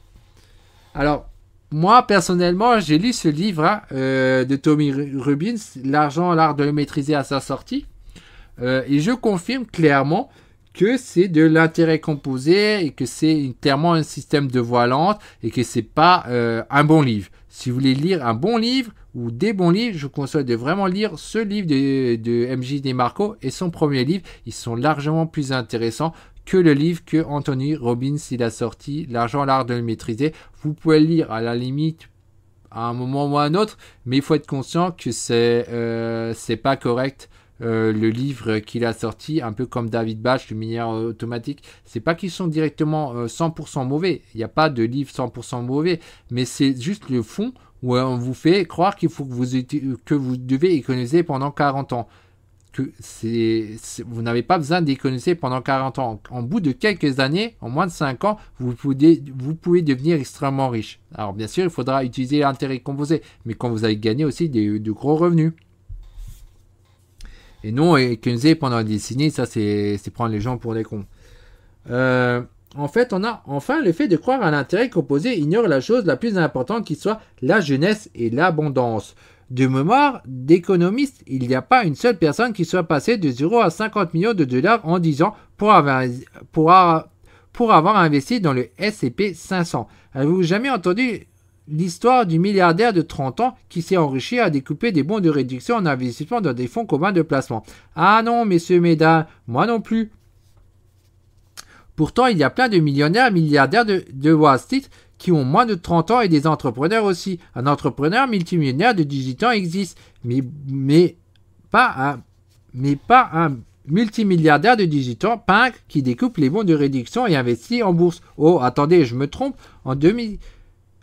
Alors, moi, personnellement, j'ai lu ce livre hein, euh, de Tommy Rubin, « L'argent, l'art de le maîtriser à sa sortie. Euh, et je confirme clairement que c'est de l'intérêt composé et que c'est clairement un système de voix lente et que c'est pas euh, un bon livre. Si vous voulez lire un bon livre ou des bons livres, je vous conseille de vraiment lire ce livre de, de MJ DeMarco et son premier livre. Ils sont largement plus intéressants que le livre que Anthony Robbins il a sorti, L'argent, l'art de le maîtriser. Vous pouvez lire à la limite à un moment ou à un autre, mais il faut être conscient que c'est euh, c'est pas correct euh, le livre qu'il a sorti, un peu comme David Bach, le minière automatique, c'est pas qu'ils sont directement 100% euh, mauvais. Il n'y a pas de livre 100% mauvais, mais c'est juste le fond où on vous fait croire qu'il faut que vous, que vous devez économiser pendant 40 ans que c'est, vous n'avez pas besoin d'économiser pendant 40 ans. En, bout de quelques années, en moins de 5 ans, vous pouvez, vous pouvez devenir extrêmement riche. Alors bien sûr, il faudra utiliser l'intérêt composé, mais quand vous allez gagner aussi de gros revenus. Et non, économiser pendant des décennies, ça c'est prendre les gens pour des cons. Euh, en fait, on a enfin le fait de croire à l'intérêt composé ignore la chose la plus importante qui soit la jeunesse et l'abondance de mémoire d'économiste, il n'y a pas une seule personne qui soit passée de 0 à 50 millions de dollars en 10 ans pour avoir, avoir investi dans le S&P 500. Avez-vous jamais entendu l'histoire du milliardaire de 30 ans qui s'est enrichi à découper des bons de réduction en investissement dans des fonds communs de placement Ah non, messieurs, mesdames, moi non plus. Pourtant, il y a plein de millionnaires, milliardaires de, de Wall Street qui ont moins de 30 ans et des entrepreneurs aussi. Un entrepreneur multimillionnaire de 18 existe, mais, mais, pas, un, mais pas un multimilliardaire de 18 ans, qui découpe les bons de réduction et investit en bourse. Oh, attendez, je me trompe. En 2000.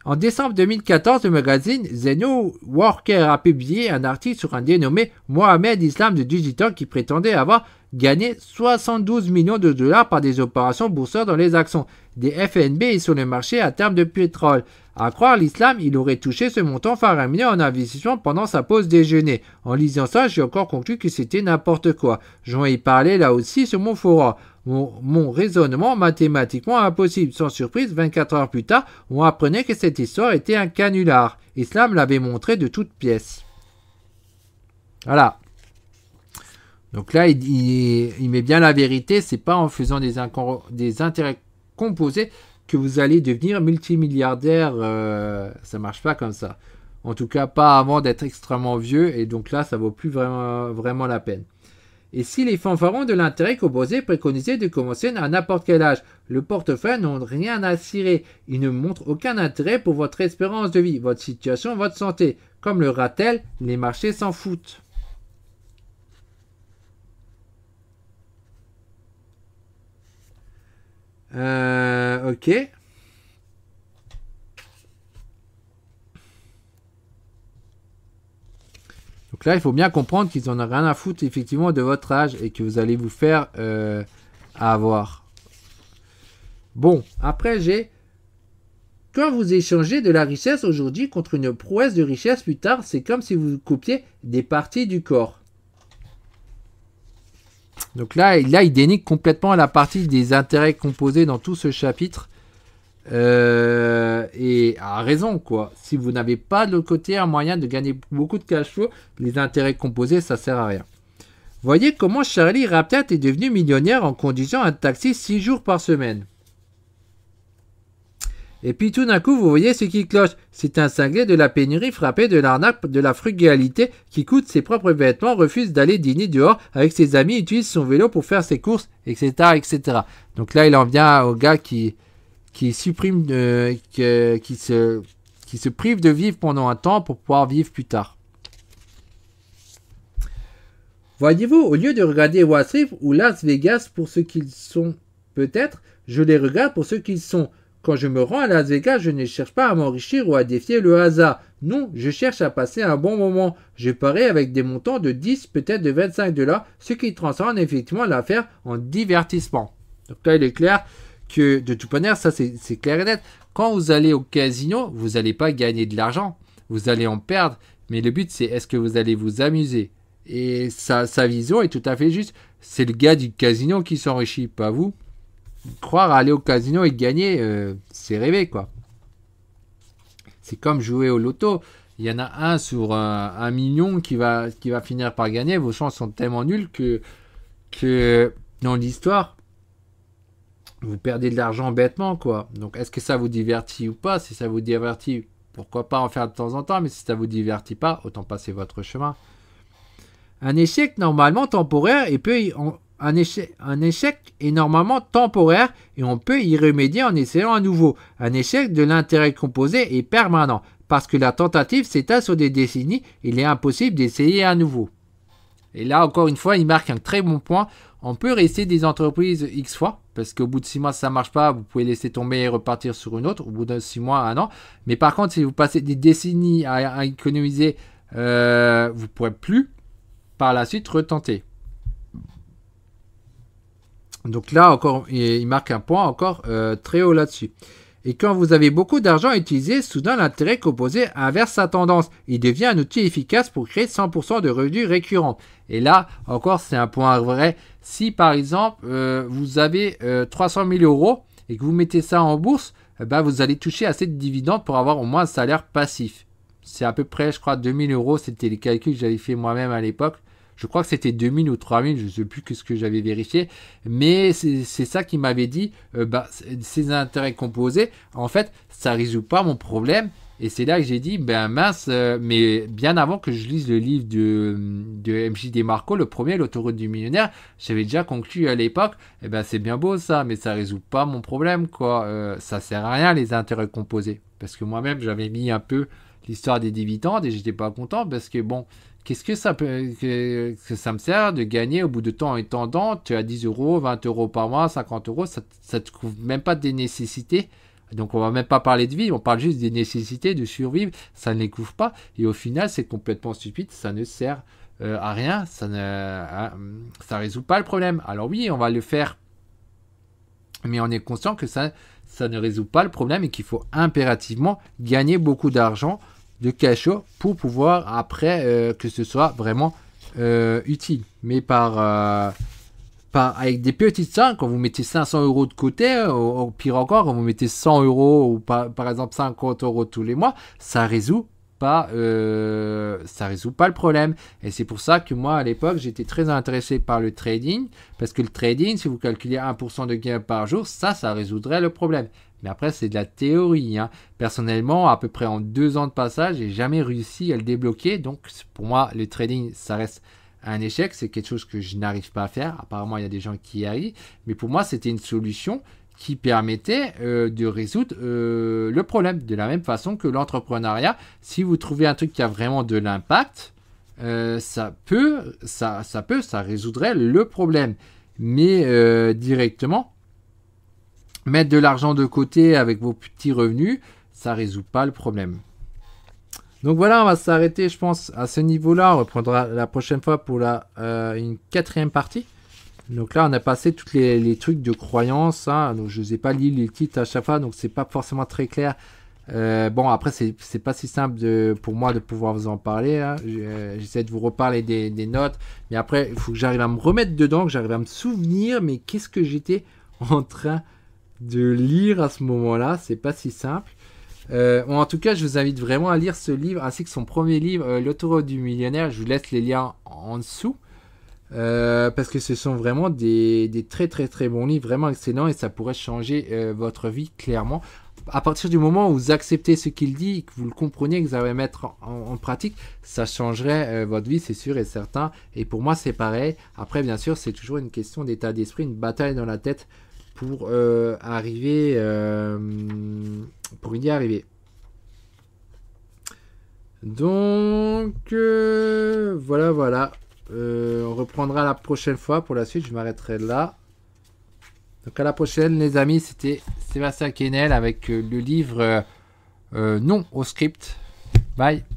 En décembre 2014, le magazine Zeno Worker a publié un article sur un dénommé Mohamed Islam de 18 qui prétendait avoir gagné 72 millions de dollars par des opérations boursières dans les actions des FNB et sur le marché à terme de pétrole. À croire l'islam, il aurait touché ce montant faramineux en investissement pendant sa pause déjeuner. En lisant ça, j'ai encore conclu que c'était n'importe quoi. J'en ai parlé là aussi sur mon forum. Mon, raisonnement mathématiquement impossible. Sans surprise, 24 heures plus tard, on apprenait que cette histoire était un canular. Islam l'avait montré de toutes pièces. Voilà. Donc là, il, met bien la vérité, c'est pas en faisant des, intérêts composés que vous allez devenir multimilliardaire. Euh, ça marche pas comme ça. En tout cas, pas avant d'être extrêmement vieux, et donc là, ça vaut plus vraiment, la peine. Et si les fanfarons de l'intérêt composé préconisaient de commencer à n'importe quel âge, le portefeuille n'ont rien à cirer. Il ne montre aucun intérêt pour votre espérance de vie, votre situation, votre santé. Comme le ratel, les marchés s'en foutent. Euh, ok. Donc là, il faut bien comprendre qu'ils en ont rien à foutre effectivement de votre âge et que vous allez vous faire euh, avoir. Bon, après j'ai... Quand vous échangez de la richesse aujourd'hui contre une prouesse de richesse plus tard, c'est comme si vous coupiez des parties du corps. Donc là, là, il dénigre complètement la partie des intérêts composés dans tout ce chapitre. Euh, et à raison, quoi. Si vous n'avez pas de l'autre côté un moyen de gagner beaucoup de cash flow, les intérêts composés, ça sert à rien. Voyez comment Charlie Raptat est devenu millionnaire en conduisant un taxi 6 jours par semaine. Et puis tout d'un coup, vous voyez ce qui cloche. C'est un cinglé de la pénurie frappé de l'arnaque de la frugalité qui coûte ses propres vêtements, refuse d'aller dîner dehors avec ses amis, utilise son vélo pour faire ses courses, etc. etc. Donc là, il en vient au gars qui, supprime, euh, qui, se, prive de vivre pendant un temps pour pouvoir vivre plus tard. Voyez-vous, au lieu de regarder Wasif ou Las Vegas pour ce qu'ils sont peut-être, je les regarde pour ce qu'ils sont. Quand je me rends à Las Vegas, je ne cherche pas à m'enrichir ou à défier le hasard. Non, je cherche à passer un bon moment. Je parais avec des montants de 10, peut-être de 25 dollars, ce qui transforme effectivement l'affaire en divertissement. Donc là, il est clair que de toute manière, ça c'est clair et net. Quand vous allez au casino, vous n'allez pas gagner de l'argent, vous allez en perdre. Mais le but, c'est est-ce que vous allez vous amuser Et sa vision est tout à fait juste. C'est le gars du casino qui s'enrichit, pas vous croire à aller au casino et gagner, euh, c'est rêver quoi. C'est comme jouer au loto. Il y en a un sur euh, un, million qui va, qui va finir par gagner. Vos chances sont tellement nulles que, que dans l'histoire, vous perdez de l'argent bêtement quoi. Donc est-ce que ça vous divertit ou pas Si ça vous divertit, pourquoi pas en faire de temps en temps, mais si ça ne vous divertit pas, autant passer votre chemin. Un échec normalement temporaire et peut, un échec, un échec énormément temporaire et on peut y remédier en essayant à nouveau. Un échec de l'intérêt composé est permanent parce que la tentative s'étale sur des décennies, il est impossible d'essayer à nouveau. Et là, encore une fois, il marque un très bon point. On peut rester des entreprises X fois, parce qu'au bout de 6 mois, ça ne marche pas, vous pouvez laisser tomber et repartir sur une autre, au bout de 6 mois, un an. Mais par contre, si vous passez des décennies à, économiser, euh, vous ne pourrez plus par la suite retenter. Donc là, encore, il marque un point encore euh, très haut là-dessus. Et quand vous avez beaucoup d'argent à utiliser, soudain l'intérêt composé inverse sa tendance. Il devient un outil efficace pour créer 100% de revenus récurrents. Et là, encore, c'est un point vrai. Si par exemple, euh, vous avez 300 euh, 000 euros et que vous mettez ça en bourse, eh ben, vous allez toucher assez de dividendes pour avoir au moins un salaire passif. C'est à peu près, je crois, 2000 euros. C'était les calculs que j'avais fait moi-même à l'époque. Je crois que c'était 2000 ou 3000, je ne sais plus que ce que j'avais vérifié. Mais c'est ça qui m'avait dit, euh, bah, ces intérêts composés, en fait, ça ne résout pas mon problème. Et c'est là que j'ai dit, ben mince, euh, mais bien avant que je lise le livre de, de MJ Demarco, le premier, L'autoroute du millionnaire, j'avais déjà conclu à l'époque, eh ben c'est bien beau ça, mais ça résout pas mon problème, quoi. Euh, ça sert à rien les intérêts composés. Parce que moi-même, j'avais mis un peu l'histoire des dividendes et j'étais pas content parce que bon, Qu'est-ce que ça que, ça me sert de gagner au bout de temps étendant Tu as 10 euros, 20 euros par mois, 50 euros, ça, ne te couvre même pas des nécessités. Donc on ne va même pas parler de vie, on parle juste des nécessités de survivre. Ça ne les couvre pas. Et au final, c'est complètement stupide, ça ne sert euh, à rien, ça ne résout pas le problème. Alors oui, on va le faire, mais on est conscient que ça ne résout pas le problème et qu'il faut impérativement gagner beaucoup d'argent de cachot pour pouvoir après euh, que ce soit vraiment euh, utile. Mais euh, par, avec des petites sommes, quand vous mettez 500 euros de côté, ou, pire encore, quand vous mettez 100 euros ou par, par exemple 50 euros tous les mois, ça résout pas ça résout pas le problème et c'est pour ça que moi à l'époque j'étais très intéressé par le trading parce que le trading si vous calculez 1% de gain par jour ça ça résoudrait le problème mais après, c'est de la théorie. Hein. Personnellement, à peu près en deux ans de passage, j'ai jamais réussi à le débloquer. Donc, pour moi, le trading, ça reste un échec. C'est quelque chose que je n'arrive pas à faire. Apparemment, il y a des gens qui y arrivent. Mais pour moi, c'était une solution qui permettait euh, de résoudre euh, le problème. De la même façon que l'entrepreneuriat, si vous trouvez un truc qui a vraiment de l'impact, euh, ça peut, ça, ça peut, ça résoudrait le problème. Mais directement, mettre de l'argent de côté avec vos petits revenus, ça ne résout pas le problème. Donc voilà, on va s'arrêter, je pense, à ce niveau-là. On reprendra la prochaine fois pour la, euh, une quatrième partie. Donc là, on a passé tous les, trucs de croyance. Hein. Donc je ne vous ai pas lu les titres à chaque fois, donc c'est pas forcément très clair. Euh, bon, après, ce n'est pas si simple de, pour moi de pouvoir vous en parler. Hein. Euh, j'essaie de vous reparler des, notes. Mais après, il faut que j'arrive à me remettre dedans, que j'arrive à me souvenir. Mais qu'est-ce que j'étais en train de lire à ce moment-là. C'est pas si simple. Euh, en tout cas, je vous invite vraiment à lire ce livre ainsi que son premier livre, euh, L'autoroute du millionnaire. Je vous laisse les liens en dessous. Euh, parce que ce sont vraiment des, très très très bons livres, vraiment excellents et ça pourrait changer votre vie clairement. À partir du moment où vous acceptez ce qu'il dit, que vous le comprenez, que vous allez mettre en pratique, ça changerait votre vie, c'est sûr et certain. Et pour moi, c'est pareil. Après, bien sûr, c'est toujours une question d'état d'esprit, une bataille dans la tête pour euh, arriver euh, pour y arriver. Donc euh, voilà voilà. on reprendra la prochaine fois pour la suite. Je m'arrêterai là. Donc à la prochaine les amis. C'était Sébastien Kenel avec le livre Non au script. Bye.